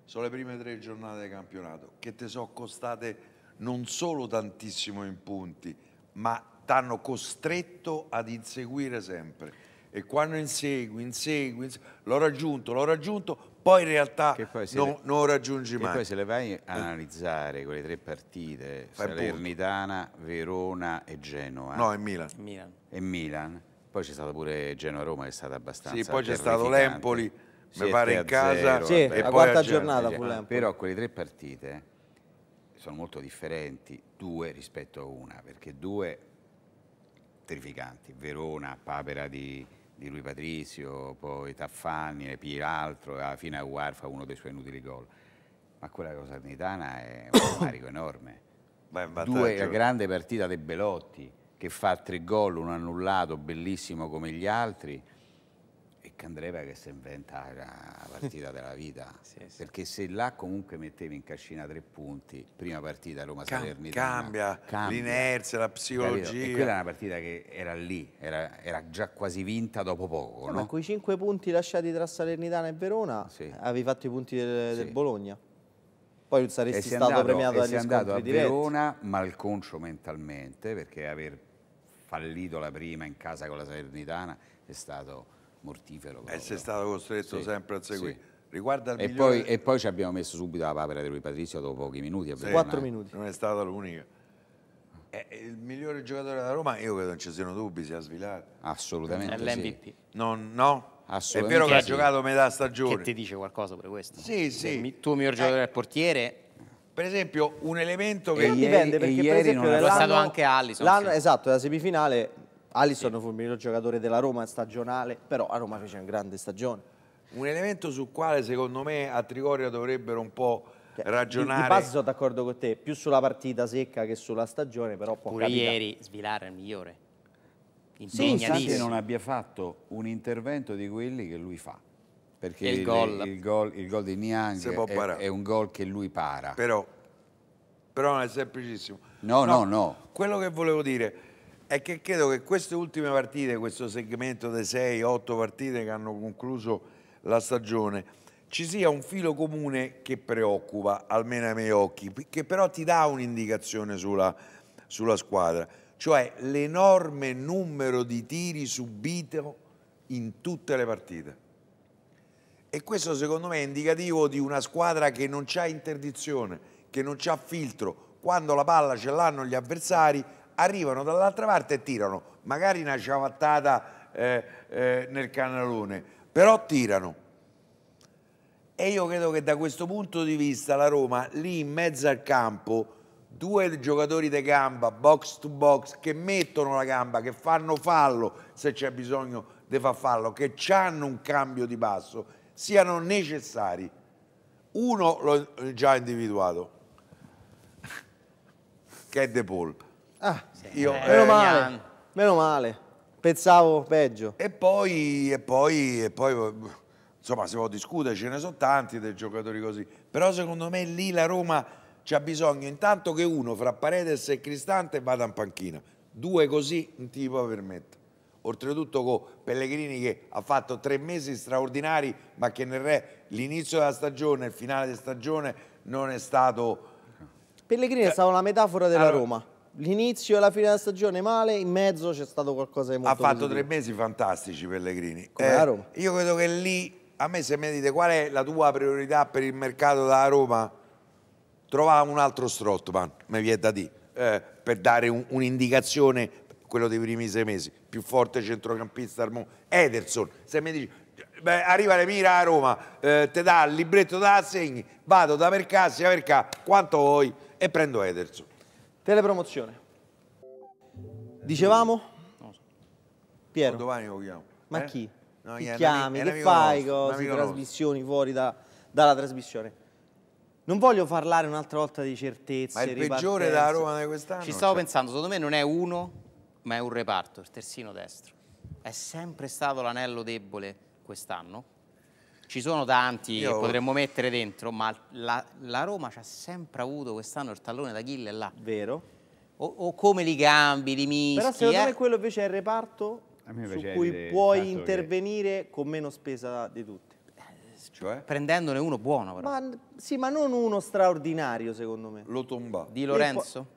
sono le prime tre giornate del campionato che te sono costate non solo tantissimo in punti ma t'hanno costretto ad inseguire sempre. E quando insegui, insegui, insegui l'ho raggiunto, l'ho raggiunto, poi in realtà poi non, le, non, raggiungi mai. E poi se le vai a analizzare quelle tre partite, Fai Salernitana, punto. Verona e Genoa. No, e Milan. Milan. E Milan. Poi c'è stata pure Genoa-Roma che è stata abbastanza Sì, poi c'è stato l'Empoli, mi pare in casa. 0, sì, e la quarta giornata fu l'Empoli. Però quelle tre partite sono molto differenti, due rispetto a una, perché due terrificanti. Verona, papera di, di lui Patrizio, poi Taffani, Piraltro, alla fine Aguar fa uno dei suoi inutili gol. Ma quella cosa Salernitana è un *coughs* carico enorme. Beh, Due, la grande partita dei Belotti, che fa tre gol, un annullato bellissimo come gli altri Candreva che si inventa la partita *laughs* della vita sì, sì. perché se là comunque mettevi in cascina tre punti prima partita Roma Salernitana cambia, cambia, l'inerzia la psicologia capito? e quella è una partita che era lì era, era già quasi vinta dopo poco sì, eh, no? ma con i cinque punti lasciati tra Salernitana e Verona avevi fatto i punti del, del Bologna poi saresti stato andato, premiato dagli andato a Verona malconcio mentalmente perché aver fallito la prima in casa con la Salernitana è stato mortifero. E eh, sei stato costretto sì, sempre a seguire. Sì. Riguarda il e, poi, e poi ci abbiamo messo subito la papera di Rui Patrizio dopo pochi minuti. Sì, quattro eh. minuti. Non è stata l'unica. È eh, il migliore giocatore della Roma, io credo non ci siano dubbi, sia svilato. Assolutamente. È l'MVP. Sì. Non, no? È vero che, che ha giocato metà stagione. Che ti dice qualcosa per questo? Sì, sì. Il tuo miglior giocatore eh. del portiere per esempio un elemento che e ieri, dipende perché ieri per esempio non è stato anche Allison esatto la semifinale Alisson sì. fu il miglior giocatore della Roma stagionale, però a Roma fece una grande stagione. Un elemento sul quale secondo me a Trigoria dovrebbero un po' ragionare. Cioè, di, di passo sono d'accordo con te, più sulla partita secca che sulla stagione, però può Pure ieri Svilar è il migliore. Nonostante non abbia fatto un intervento di quelli che lui fa. Perché il, il, gol. il, gol, il gol, di Niang è, è, un gol che lui para. Però, però non è semplicissimo. No, no, no, no. Quello che volevo dire è che credo che queste ultime partite, questo segmento dei 6-8 partite che hanno concluso la stagione, ci sia un filo comune che preoccupa, almeno ai miei occhi, che però ti dà un'indicazione sulla, sulla squadra, cioè l'enorme numero di tiri subito in tutte le partite. E questo secondo me è indicativo di una squadra che non ha interdizione, che non ha filtro. Quando la palla ce l'hanno gli avversari, arrivano dall'altra parte e tirano, magari una ciavattata eh, eh, nel canalone, però tirano. E io credo che da questo punto di vista la Roma, lì in mezzo al campo, due giocatori di gamba, box to box, che mettono la gamba, che fanno fallo se c'è bisogno di far fallo, che hanno un cambio di passo, siano necessari. Uno l'ho già individuato, *laughs* che è De Paul. Ah, sì. io, eh, eh, meno male, Jan. meno male. Pensavo peggio. E poi, e poi, e poi, insomma, si può discutere, ce ne sono tanti dei giocatori così. Però secondo me lì la Roma c'ha bisogno intanto che uno fra Paredes e Cristante vada in panchina. Due così non ti può permettere. Oltretutto con Pellegrini che ha fatto tre mesi straordinari, ma che nel re l'inizio della stagione e il finale di stagione non è stato... Pellegrini è stata una metafora della allora, Roma l'inizio e la fine della stagione male, in mezzo c'è stato qualcosa di molto Ha fatto positivo. tre mesi fantastici Pellegrini. eh, Roma. Io credo che lì, a me se mi dite qual è la tua priorità per il mercato della Roma, trova un altro Strottman, mi viene da dire, eh, per dare un'indicazione, un quello dei primi sei mesi, più forte centrocampista al mondo. Ederson, se mi dici... Beh, arriva le mira a Roma, eh, te dà il libretto da assegni, vado da Mercassi a Mercà, quanto vuoi e prendo Ederson. Telepromozione. Dicevamo? Non so. Piero. O domani lo chiamo. Ma eh? chi? No, chi chiami? Che fai? cose, trasmissioni nostro. fuori da, dalla trasmissione. Non voglio parlare un'altra volta di certezze. Ma è il ripartenze. peggiore della Roma di quest'anno? Ci stavo cioè. pensando, secondo me non è uno, ma è un reparto, il terzino destro. È sempre stato l'anello debole quest'anno, ci sono tanti Io... che potremmo mettere dentro, ma la, la Roma ci ha sempre avuto quest'anno il tallone d'Achille là. Vero. O, o, come li cambi, li mischi. Però secondo eh? me quello invece è il reparto su cui puoi intervenire che... con meno spesa di tutti. Eh, cioè? Prendendone uno buono però. Ma, sì, ma non uno straordinario secondo me. Lo tomba. Di Lorenzo?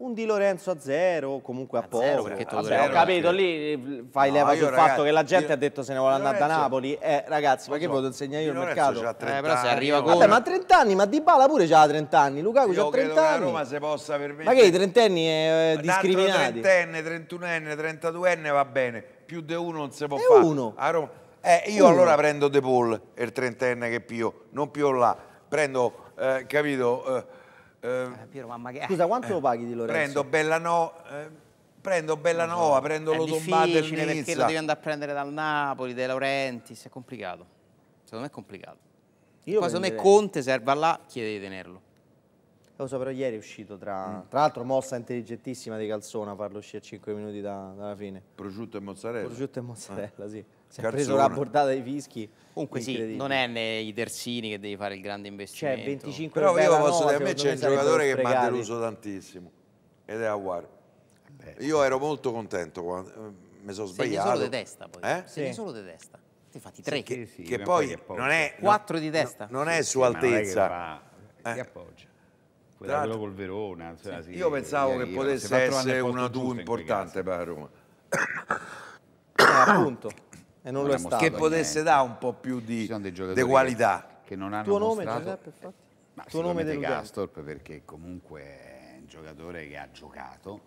un Di Lorenzo a zero, comunque a, a poco. Perché Vabbè, ho capito, lì eh, fai no, leva sul ragazzi, fatto che la gente io, ha detto se ne vuole andare da Napoli. Eh, ragazzi, ma che so, voto insegna io il mercato? Eh, però se arriva io... con... Vabbè, ma a 30 anni, ma Di Bala pure c'ha 30 anni, Lukaku c'ha 30 anni. Roma se possa permettere. Ma che i trentenni è eh, discriminati? Trentenne, 31enne, 32enne va bene, più di uno non si può e fare. uno. A Roma. Eh, io uno. allora prendo De Paul, il trentenne che pio, non più là. Prendo, eh, capito... Eh, Ehm, eh, Piero, magari... Scusa, quanto eh, lo paghi di Lorenzo? Prendo Bellanova, eh, prendo, Bellanova, no, prendo lo Tombà Nizza. È perché lo devi andare a prendere dal Napoli, dai Laurenti, è complicato. Secondo me è complicato. Io Poi secondo me Conte serva là, chiede di tenerlo. Lo so, però ieri è uscito, tra, tra l'altro mossa intelligentissima di Calzona, a farlo uscire a 5 minuti da, dalla fine. Prosciutto e mozzarella. Prosciutto e mozzarella, ah. sì. Si è preso la portata dei fischi. Comunque sì, non è nei terzini che devi fare il grande cioè, investimento. Cioè 25 Però io posso dire, a me c'è un giocatore che mi ha deluso tantissimo ed è Aguar. Eh io ero molto contento quando eh, mi sono sbagliato. Sei solo di testa poi. Eh? Sei solo di testa. Ti fatti tre. Sì, che, sì, che poi non è... Quattro di testa. No, non è su altezza. Ti eh. appoggia. quello col Verona. Cioè, sì, io pensavo che potesse essere una tu importante per Roma. Eh, appunto. E non, non lo è stato. Che potesse dare un po' più di, di qualità. Che non hanno Tuo nome, mostrato... Giuseppe, infatti? Ma Tuo nome è Gastorp perché comunque è un giocatore che ha giocato,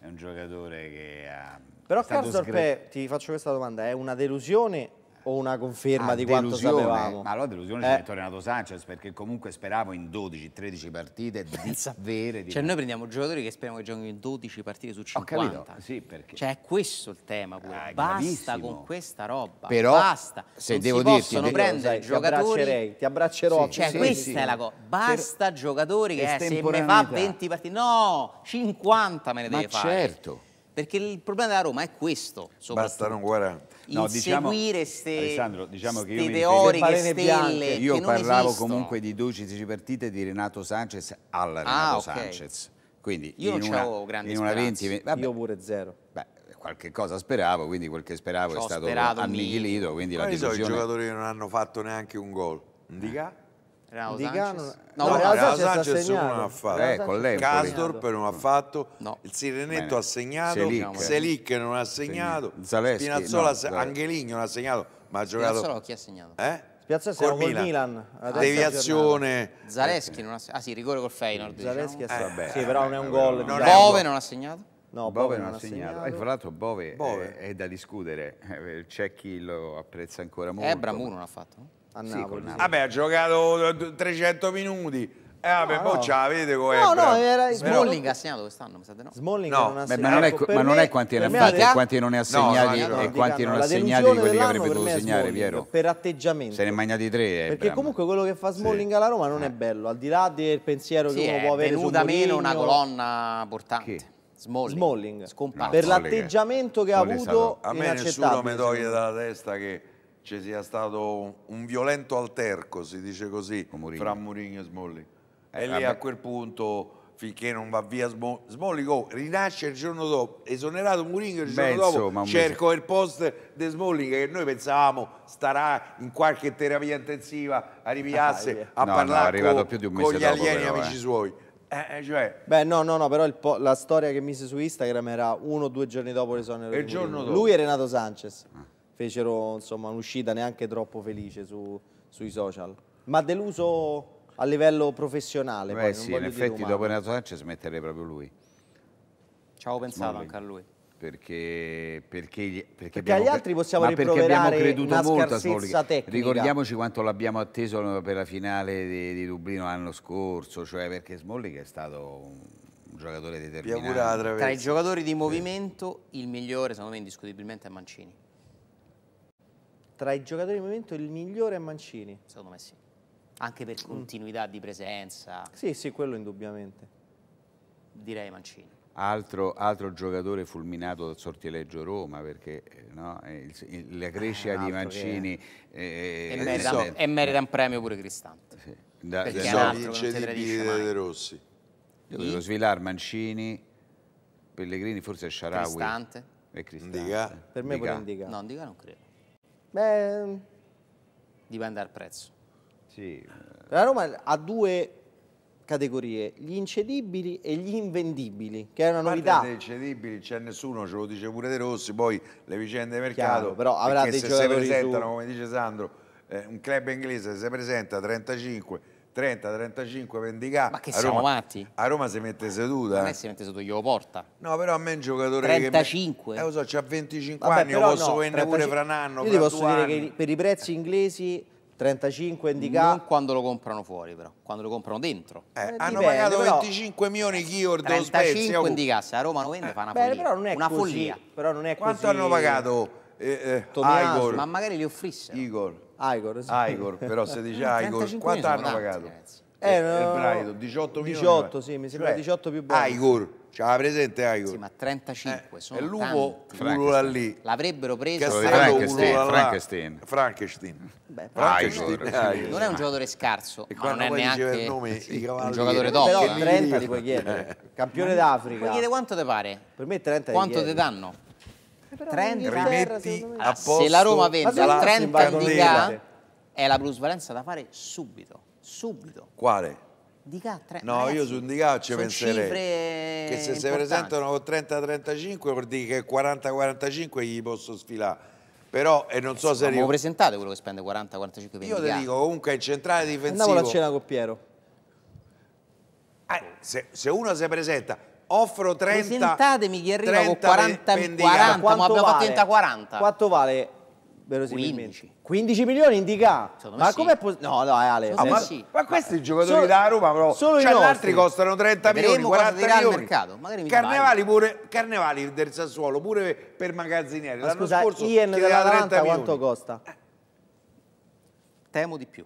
è un giocatore che ha... Però Gastorp, sgre... ti faccio questa domanda, è una delusione o una conferma ah, di quanto sapevamo? Ma allora delusione eh. c'è Renato Sanchez perché comunque speravo in 12-13 partite Pensa. vere. Di cioè noi prendiamo giocatori che speriamo che giochino in 12 partite su 50. Ho capito, sì perché. Cioè è questo il tema pure. Ah, Basta gravissimo. con questa roba. Però Basta. se non devo si dirti, possono prendere sai, giocatori... Ti abbraccerò. Sì, cioè sì, questa sì. è la cosa. Basta per... giocatori che eh, se mi fa 20 partite... No, 50 me ne ma deve certo. fare. certo. Perché il problema della Roma è questo. Basta non guardare. No, diciamo, ste, Alessandro, diciamo ste che io teoriche, stelle bianche. Io parlavo esistono. comunque di 12 partite di Renato Sanchez al ah, Renato okay. Sanchez. Quindi io in non una, grandi in una 20, vabbè, Io pure zero. Beh, qualche cosa speravo, quindi quel che speravo è stato annichilito. Quindi Quali la decisione... sono i giocatori non hanno fatto neanche un gol? Indica? Eh. Renato Digano, Sanchez? No, no Renato Sanchez non ha fatto. Eh, con ecco, l'Empoli. Casdorp non ha fatto. No. Il Sirenetto Bene. ha segnato. Selic. Selic non ha segnato. Zaleschi, Spinazzola, no, Angeligno non ha segnato. Ma ha giocato... Spinazzola chi ha segnato? Eh? Piazza col Milan, Milan ah, deviazione Zaleschi eh. non ha segnato ah sì rigore col Feyenoord Zaleschi diciamo. ha segnato eh, sì però non è un eh, gol non Bove non ha segnato No, Bove, Bove non ha segnato. segnato. Eh, fra l'altro Bove, Bove. È, è, da discutere, eh, c'è chi lo apprezza ancora molto. Ebra Muro non ha fatto a Napoli. Sì, Vabbè, ha giocato 300 minuti. Eh vabbè, no, poi no. vedete come. No, no, era Smalling ha segnato quest'anno, mi sa no. Smalling no, non ha Ma non è, ma ecco, non è quanti, me, fatti, è... quanti non ne ha segnati no, no, e quanti non ha segnati di quelli che avrebbe dovuto segnare, Piero. Per atteggiamento. Se ne è magnati tre. Eh, Perché bravo. comunque quello che fa Smalling sì. alla Roma non è eh. bello, al di là del pensiero sì, che uno può avere su Mourinho. è meno una colonna portante. Smalling, Smalling. per l'atteggiamento che ha avuto a me nessuno mi toglie dalla testa che ci sia stato un violento alterco, si dice così, Murigno. fra Mourinho e Smolli. Eh, e lì a quel punto finché non va via Smolli, oh, rinasce il giorno dopo esonerato Mourinho il giorno Beh, dopo cerco il post di Smolli che noi pensavamo starà in qualche terapia intensiva a ripiasse ah, eh. a no, parlare no, con, con gli alieni però, amici eh. suoi eh, eh, cioè. Beh, no, no, no, però la storia che mise su Instagram era uno o due giorni dopo l'esonero. Il giorno dopo. Lui e Renato Sanchez. Ah fecero insomma, un'uscita neanche troppo felice su, sui social. Ma deluso a livello professionale. Beh, poi, eh sì, in effetti umano. dopo Renato Sanchez metterei proprio lui. Ci avevo pensato anche a lui. Perché, perché, perché, perché abbiamo, agli altri possiamo riproverare creduto una molto scarsezza tecnica. Ricordiamoci quanto l'abbiamo atteso per la finale di, di Dublino l'anno scorso, cioè perché che è stato un, un giocatore determinante. Tra i giocatori di movimento sì. il migliore secondo me indiscutibilmente è Mancini tra i giocatori di movimento il migliore è Mancini. Secondo me sì. Anche per continuità mm. di presenza. Sì, sì, quello indubbiamente. Direi Mancini. Altro, altro giocatore fulminato dal sortileggio Roma perché eh, no, il, il, la crescita eh, di Mancini che... eh, e, merita, so. un premio pure Cristante sì. da, perché da, è un altro incredibile De Rossi io devo svilare Mancini Pellegrini forse Sciarawi Cristante e Cristante Indica. per me Indica. pure Indica no Indica non credo Beh, dipende dal prezzo. Sì. La Roma ha due categorie, gli incedibili e gli invendibili, che è una novità. Gli incedibili c'è nessuno, ce lo dice pure De Rossi, poi le vicende del mercato, Chiaro, però avrà dei se si presentano, su... come dice Sandro, eh, un club inglese se si presenta a 35 30, 35 vendicà. Ma che siamo Roma, matti? A Roma si mette seduta. Non è si mette seduta, glielo porta. No, però a me è un giocatore 35. che... 35? Eh, lo so, c'ha 25 Vabbè, anni, lo posso no, vendere 35... pure fra un anno, Io ti posso dire anni. che per i prezzi inglesi... 35 indica non quando lo comprano fuori però quando lo comprano dentro eh, eh hanno dipende, pagato 25 milioni Ghior 35 indica se a Roma lo vende eh, fa una beh, follia però non è una così, follia però non è quanto così... hanno pagato eh, eh Igor ma magari li offrissero Igor Igor, sì. Igor, però se dice *laughs* Igor, quanto hanno tanti, pagato? Ragazzi. Eh, eh no, Braido, 18 milioni. 18, sì, mi sembra cioè, 18 più buono. Igor, c'ha presente Igor? Sì, ma 35 eh, sono E l'uomo là lì. L'avrebbero preso Frankenstein, Frankenstein. Frankenstein. Beh, Frankenstein. Frankenstein. Eh, non è un giocatore scarso, e ma non è neanche il nome, sì, un giocatore top. Però 30 ti puoi chiedere. Eh. Campione d'Africa. Puoi chiedere quanto ti pare? Per me 30 Quanto ti danno? trend rimetti a posto. Ah, se la Roma vende al 30 di K è la plusvalenza da fare subito, subito. Quale? Di K 30. No, ragazzi, io su un Di K ci penserei. Che se si presentano con 30-35 vuol dire che 40-45 gli posso sfilare però e non eh, so se arrivo... presentate quello che spende 40-45 milioni io ti dico comunque in centrale difensivo andiamo a cena con Piero eh, se, se, uno si presenta offro 30 presentatemi chi arriva 30 con 40, 40 ma abbiamo vale? fatto 30 40 quanto vale verosimilmente 15 15 milioni indica ma sì. come no no eh, Ale ah, ma, sì. ma, questi ah, giocatori solo, da Roma però solo cioè, gli altri costano 30 milioni 40 milioni mercato. Magari mi carnevali pure carnevali del Sassuolo pure per magazzinieri l'anno scusa, scorso Ian dell'Atalanta quanto costa temo di più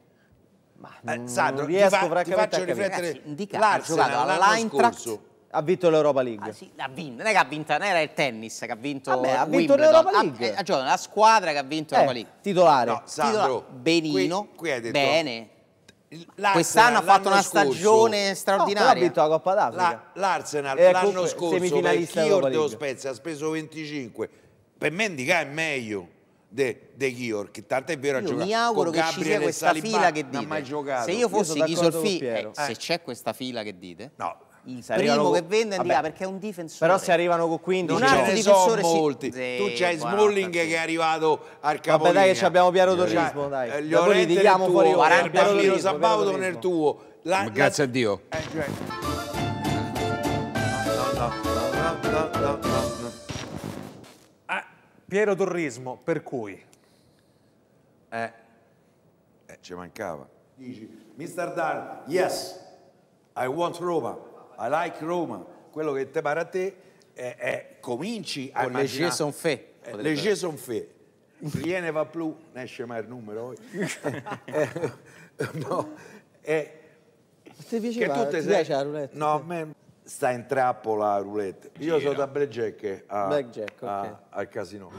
ma eh, non, eh, Sandro, non riesco ti, fa, ti faccio riflettere eh l'Arsenal l'anno scorso ha vinto l'Europa League. Ah, sì, ha vinto. Non è che ha vinto, non era il tennis che ha vinto. Vabbè, ha vinto l'Europa League. Ha, cioè, la squadra che ha vinto l'Europa eh, League. Titolare. No, Sandro, Benino. Qui, qui detto, bene. Quest'anno ha fatto una scorso, stagione oh, straordinaria. No, ha vinto la Coppa d'Africa. L'Arsenal la, eh, l'anno scorso per Chior dello Spezia ha speso 25. Per me Indica è meglio de, de Ghior, che tanto è vero io ha giocato. Mi auguro che ci sia questa Salibà, fila che dite. Non ha mai giocato. Se io fossi io Ghisolfi, eh, eh, se c'è questa fila che dite. No, se primo che vende in là perché è un difensore. Però se arrivano con 15 non ce ne sono molti. Sì, tu c'hai Smalling che è arrivato al capolinea. Vabbè dai che abbiamo Piero Torrismo, cioè, dai. Gli eh, Dopo fuori ora. Piero Sabato nel tuo. La, la... Grazie a Dio. Eh, cioè... ah, Piero Torrismo, per cui? Eh, eh ci mancava. Dici, Mr. Dar, yes, I want Roma. I like Roma, quello che te pare a te, è, è, cominci a Con immaginare... Eh, le G sono fait. Le G sono fait. Rien ne va plus, ne esce mai il numero. *laughs* Eh, eh, no, è... Ti che tu ti sei... piace la roulette? No, a me sta in trappola la roulette. Io Gira. sono da blackjack, a, blackjack okay. a, al casino.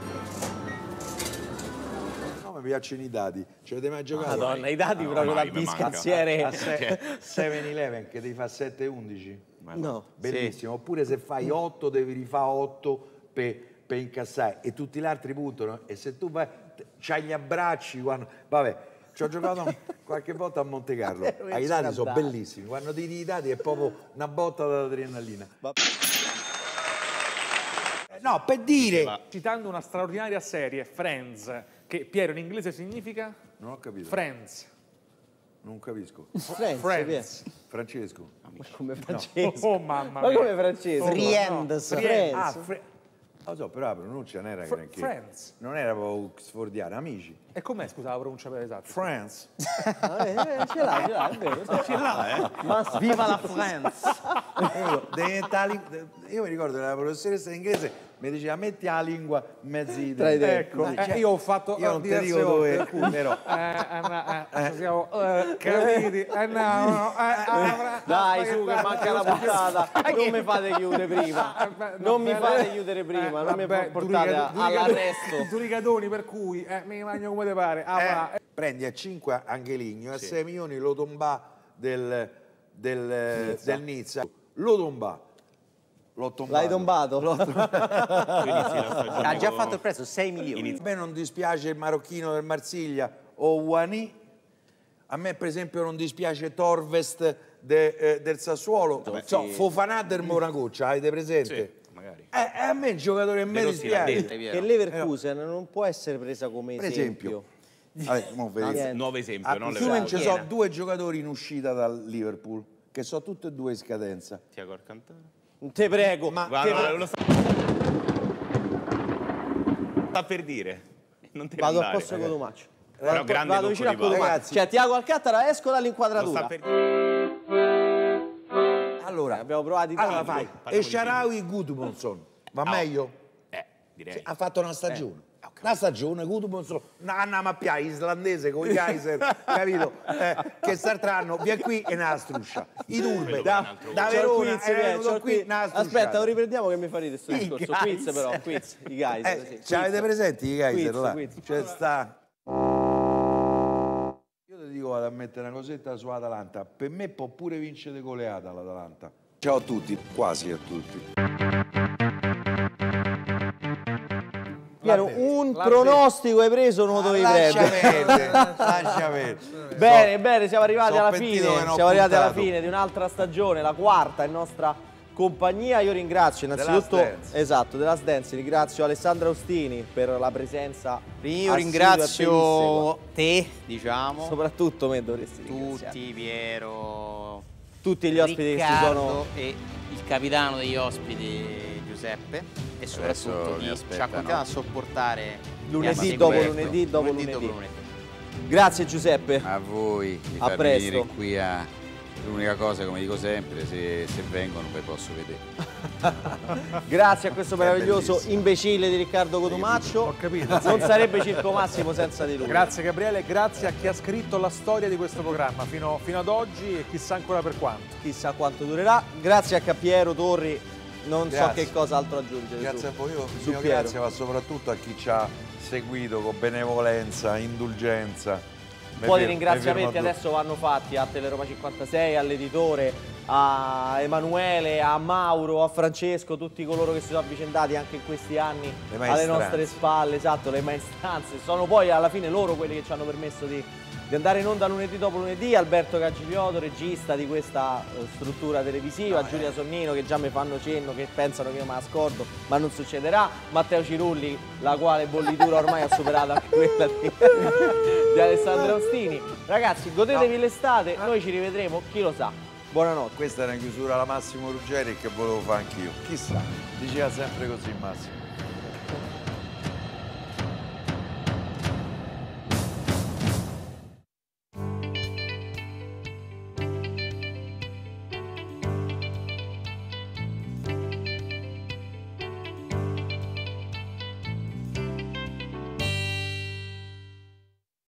No, mi piacciono i dadi. Ci avete mai giocato? Madonna, i dadi ah, proprio da biscazziere. A 7-Eleven che ti fa 7-11. No. Benissimo. Sì. Oppure se fai 8 devi rifare 8 per, per incassare e tutti gli altri puntano. E se tu vai, c'hai gli abbracci quando... Vabbè, ci ho giocato *laughs* qualche volta a Monte Carlo. Ah, I dati sono bellissimi. Quando ti i dati è proprio una botta d'adrenalina. Eh, no, per dire... Va. Citando una straordinaria serie, Friends, che Piero in inglese significa... Non ho capito. Friends. Non capisco. *laughs* Friends. Friends. Francesco. Ma come *laughs* oh, Francesco? Oh, mamma mia. Ma come Francesco? Friends. no. Friends. Ah, fre- lo so, però la pronuncia non era Fr- Friends. Non era proprio oxfordiana, amici. E com'è, scusa, la pronuncia per esatto? Friends. *laughs* Ah, eh, eh, ce l'ha, ce l'ha, è vero. Ce l'ha, eh. Ma viva la France. io, io mi ricordo che la professoressa inglese mi diceva metti la lingua in mezzo ai denti. Ecco, eh, cioè, io ho fatto io non ti dico dove è però. *laughs* Eh, eh, eh, eh. siamo capiti. Dai, su che manca la puntata. *laughs* Non mi fate chiudere prima. Non mi fate chiudere prima, non mi portate all'arresto. Duricadoni *laughs* per cui mi mangio come te pare. Ah, Prendi a 5 anche e a 6 milioni lo tomba del, del, Nizza. Lo tomba L'ho tombato. L'hai tombato? L'ho tombato. *laughs* ha già fatto il prezzo, 6 milioni. A me non dispiace il marocchino del Marsiglia o Wani. A me, per esempio, non dispiace Torvest de, eh, del Sassuolo. Vabbè, so, sì. Fofanà del Monacoccia, avete presente? Sì. Eh, eh, a me il giocatore me dispiace. Che l'Everkusen eh, no. non può essere presa come per esempio. esempio. Vabbè, nuovo esempio. A non Piumen ci sono due giocatori in uscita dal Liverpool, che sono tutti e due in scadenza. Tiago Alcantara. Te prego. Ma Guarda, te... lo sta... sta per dire. Non te Vado andare, al posto con Domaccio. Vado vicino a Codomaccio. Cioè, Tiago Alcantara esco dall'inquadratura. Per... Allora, eh, abbiamo provato i Allora, vai. E Sharawi Gudmundsson. Va no. meglio? Eh, direi. Cioè, ha fatto una stagione. Eh la stagione una mappia islandese con gli Kaiser *laughs* capito eh, che sartranno via qui e una struscia i turbe da, da Verona quiz, eh, eh qui, qui una aspetta lo riprendiamo che mi farete questo discorso quiz però quiz i Kaiser eh, sì. ce l'avete presenti i Kaiser quiz, là quiz. Cioè, sta io ti dico vado a mettere una cosetta sull'Atalanta. per me può pure vincere con l'Atalanta ciao a tutti quasi a tutti chiaro, un pronostico hai preso non lo dovevi prendere. *laughs* Lascia perdere. bene, bene, siamo arrivati alla fine. Siamo arrivati alla fine di un'altra stagione, la quarta in nostra compagnia. Io ringrazio innanzitutto The Last esatto, The Dance, ringrazio Alessandra Ostini per la presenza. Io ringrazio te, diciamo. Soprattutto me dovresti Tutti, Piero. Tutti gli ospiti Riccardo che ci sono. E il capitano degli ospiti Giuseppe e soprattutto di accontiamo a sopportare lunedì dopo lunedì dopo lunedì, lunedì. dopo lunedì. Grazie Giuseppe. A voi di a presto. venire qui a L'unica cosa, come dico sempre, se, se vengono poi posso vedere. *laughs* Grazie a questo meraviglioso imbecille di Riccardo Cotomaccio Ho capito. Non sarebbe Circo Massimo senza di lui. Grazie Gabriele, grazie a chi ha scritto la storia di questo programma fino, fino ad oggi e chissà ancora per quanto. Chissà quanto durerà. Grazie a Cappiero Torri non grazie. so che cosa altro aggiungere. Grazie tu. a voi, io, grazie, ma soprattutto a chi ci ha seguito con benevolenza, indulgenza. Un po' di ringraziamenti adesso vanno fatti a Teleroma 56, all'editore, a Emanuele, a Mauro, a Francesco, tutti coloro che si sono avvicendati anche in questi anni alle nostre spalle, esatto, le maestranze. Sono poi alla fine loro quelli che ci hanno permesso di di andare in onda lunedì dopo lunedì, Alberto Cagiglioto, regista di questa eh, struttura televisiva, no, eh. Giulia eh. Sonnino che già mi fanno cenno, che pensano che io me la scordo, ma non succederà, Matteo Cirulli, la quale bollitura ormai ha superato anche quella di, di Alessandro Ostini. Ragazzi, godetevi no. l'estate, noi ci rivedremo, chi lo sa. Buonanotte. Questa era in chiusura la Massimo Ruggeri che volevo fare anch'io. Chissà, diceva sempre così Massimo.